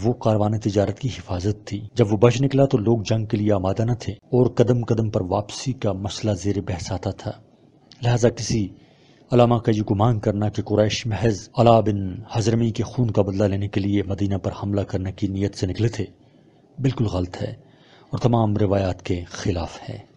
वो कारवान तजारत की हिफाजत थी जब वो बच निकला तो लोग जंग के लिए आमादा न थे और कदम कदम पर वापसी का मसला जेर बहसाता था लिहाजा किसी अलामा का ये गुमान करना कि कुरैश महज अला बिन हजरमी के खून का बदला लेने के लिए मदीना पर हमला करने की नीयत से निकले थे बिल्कुल गलत है और तमाम रिवायात के ख़िलाफ़ है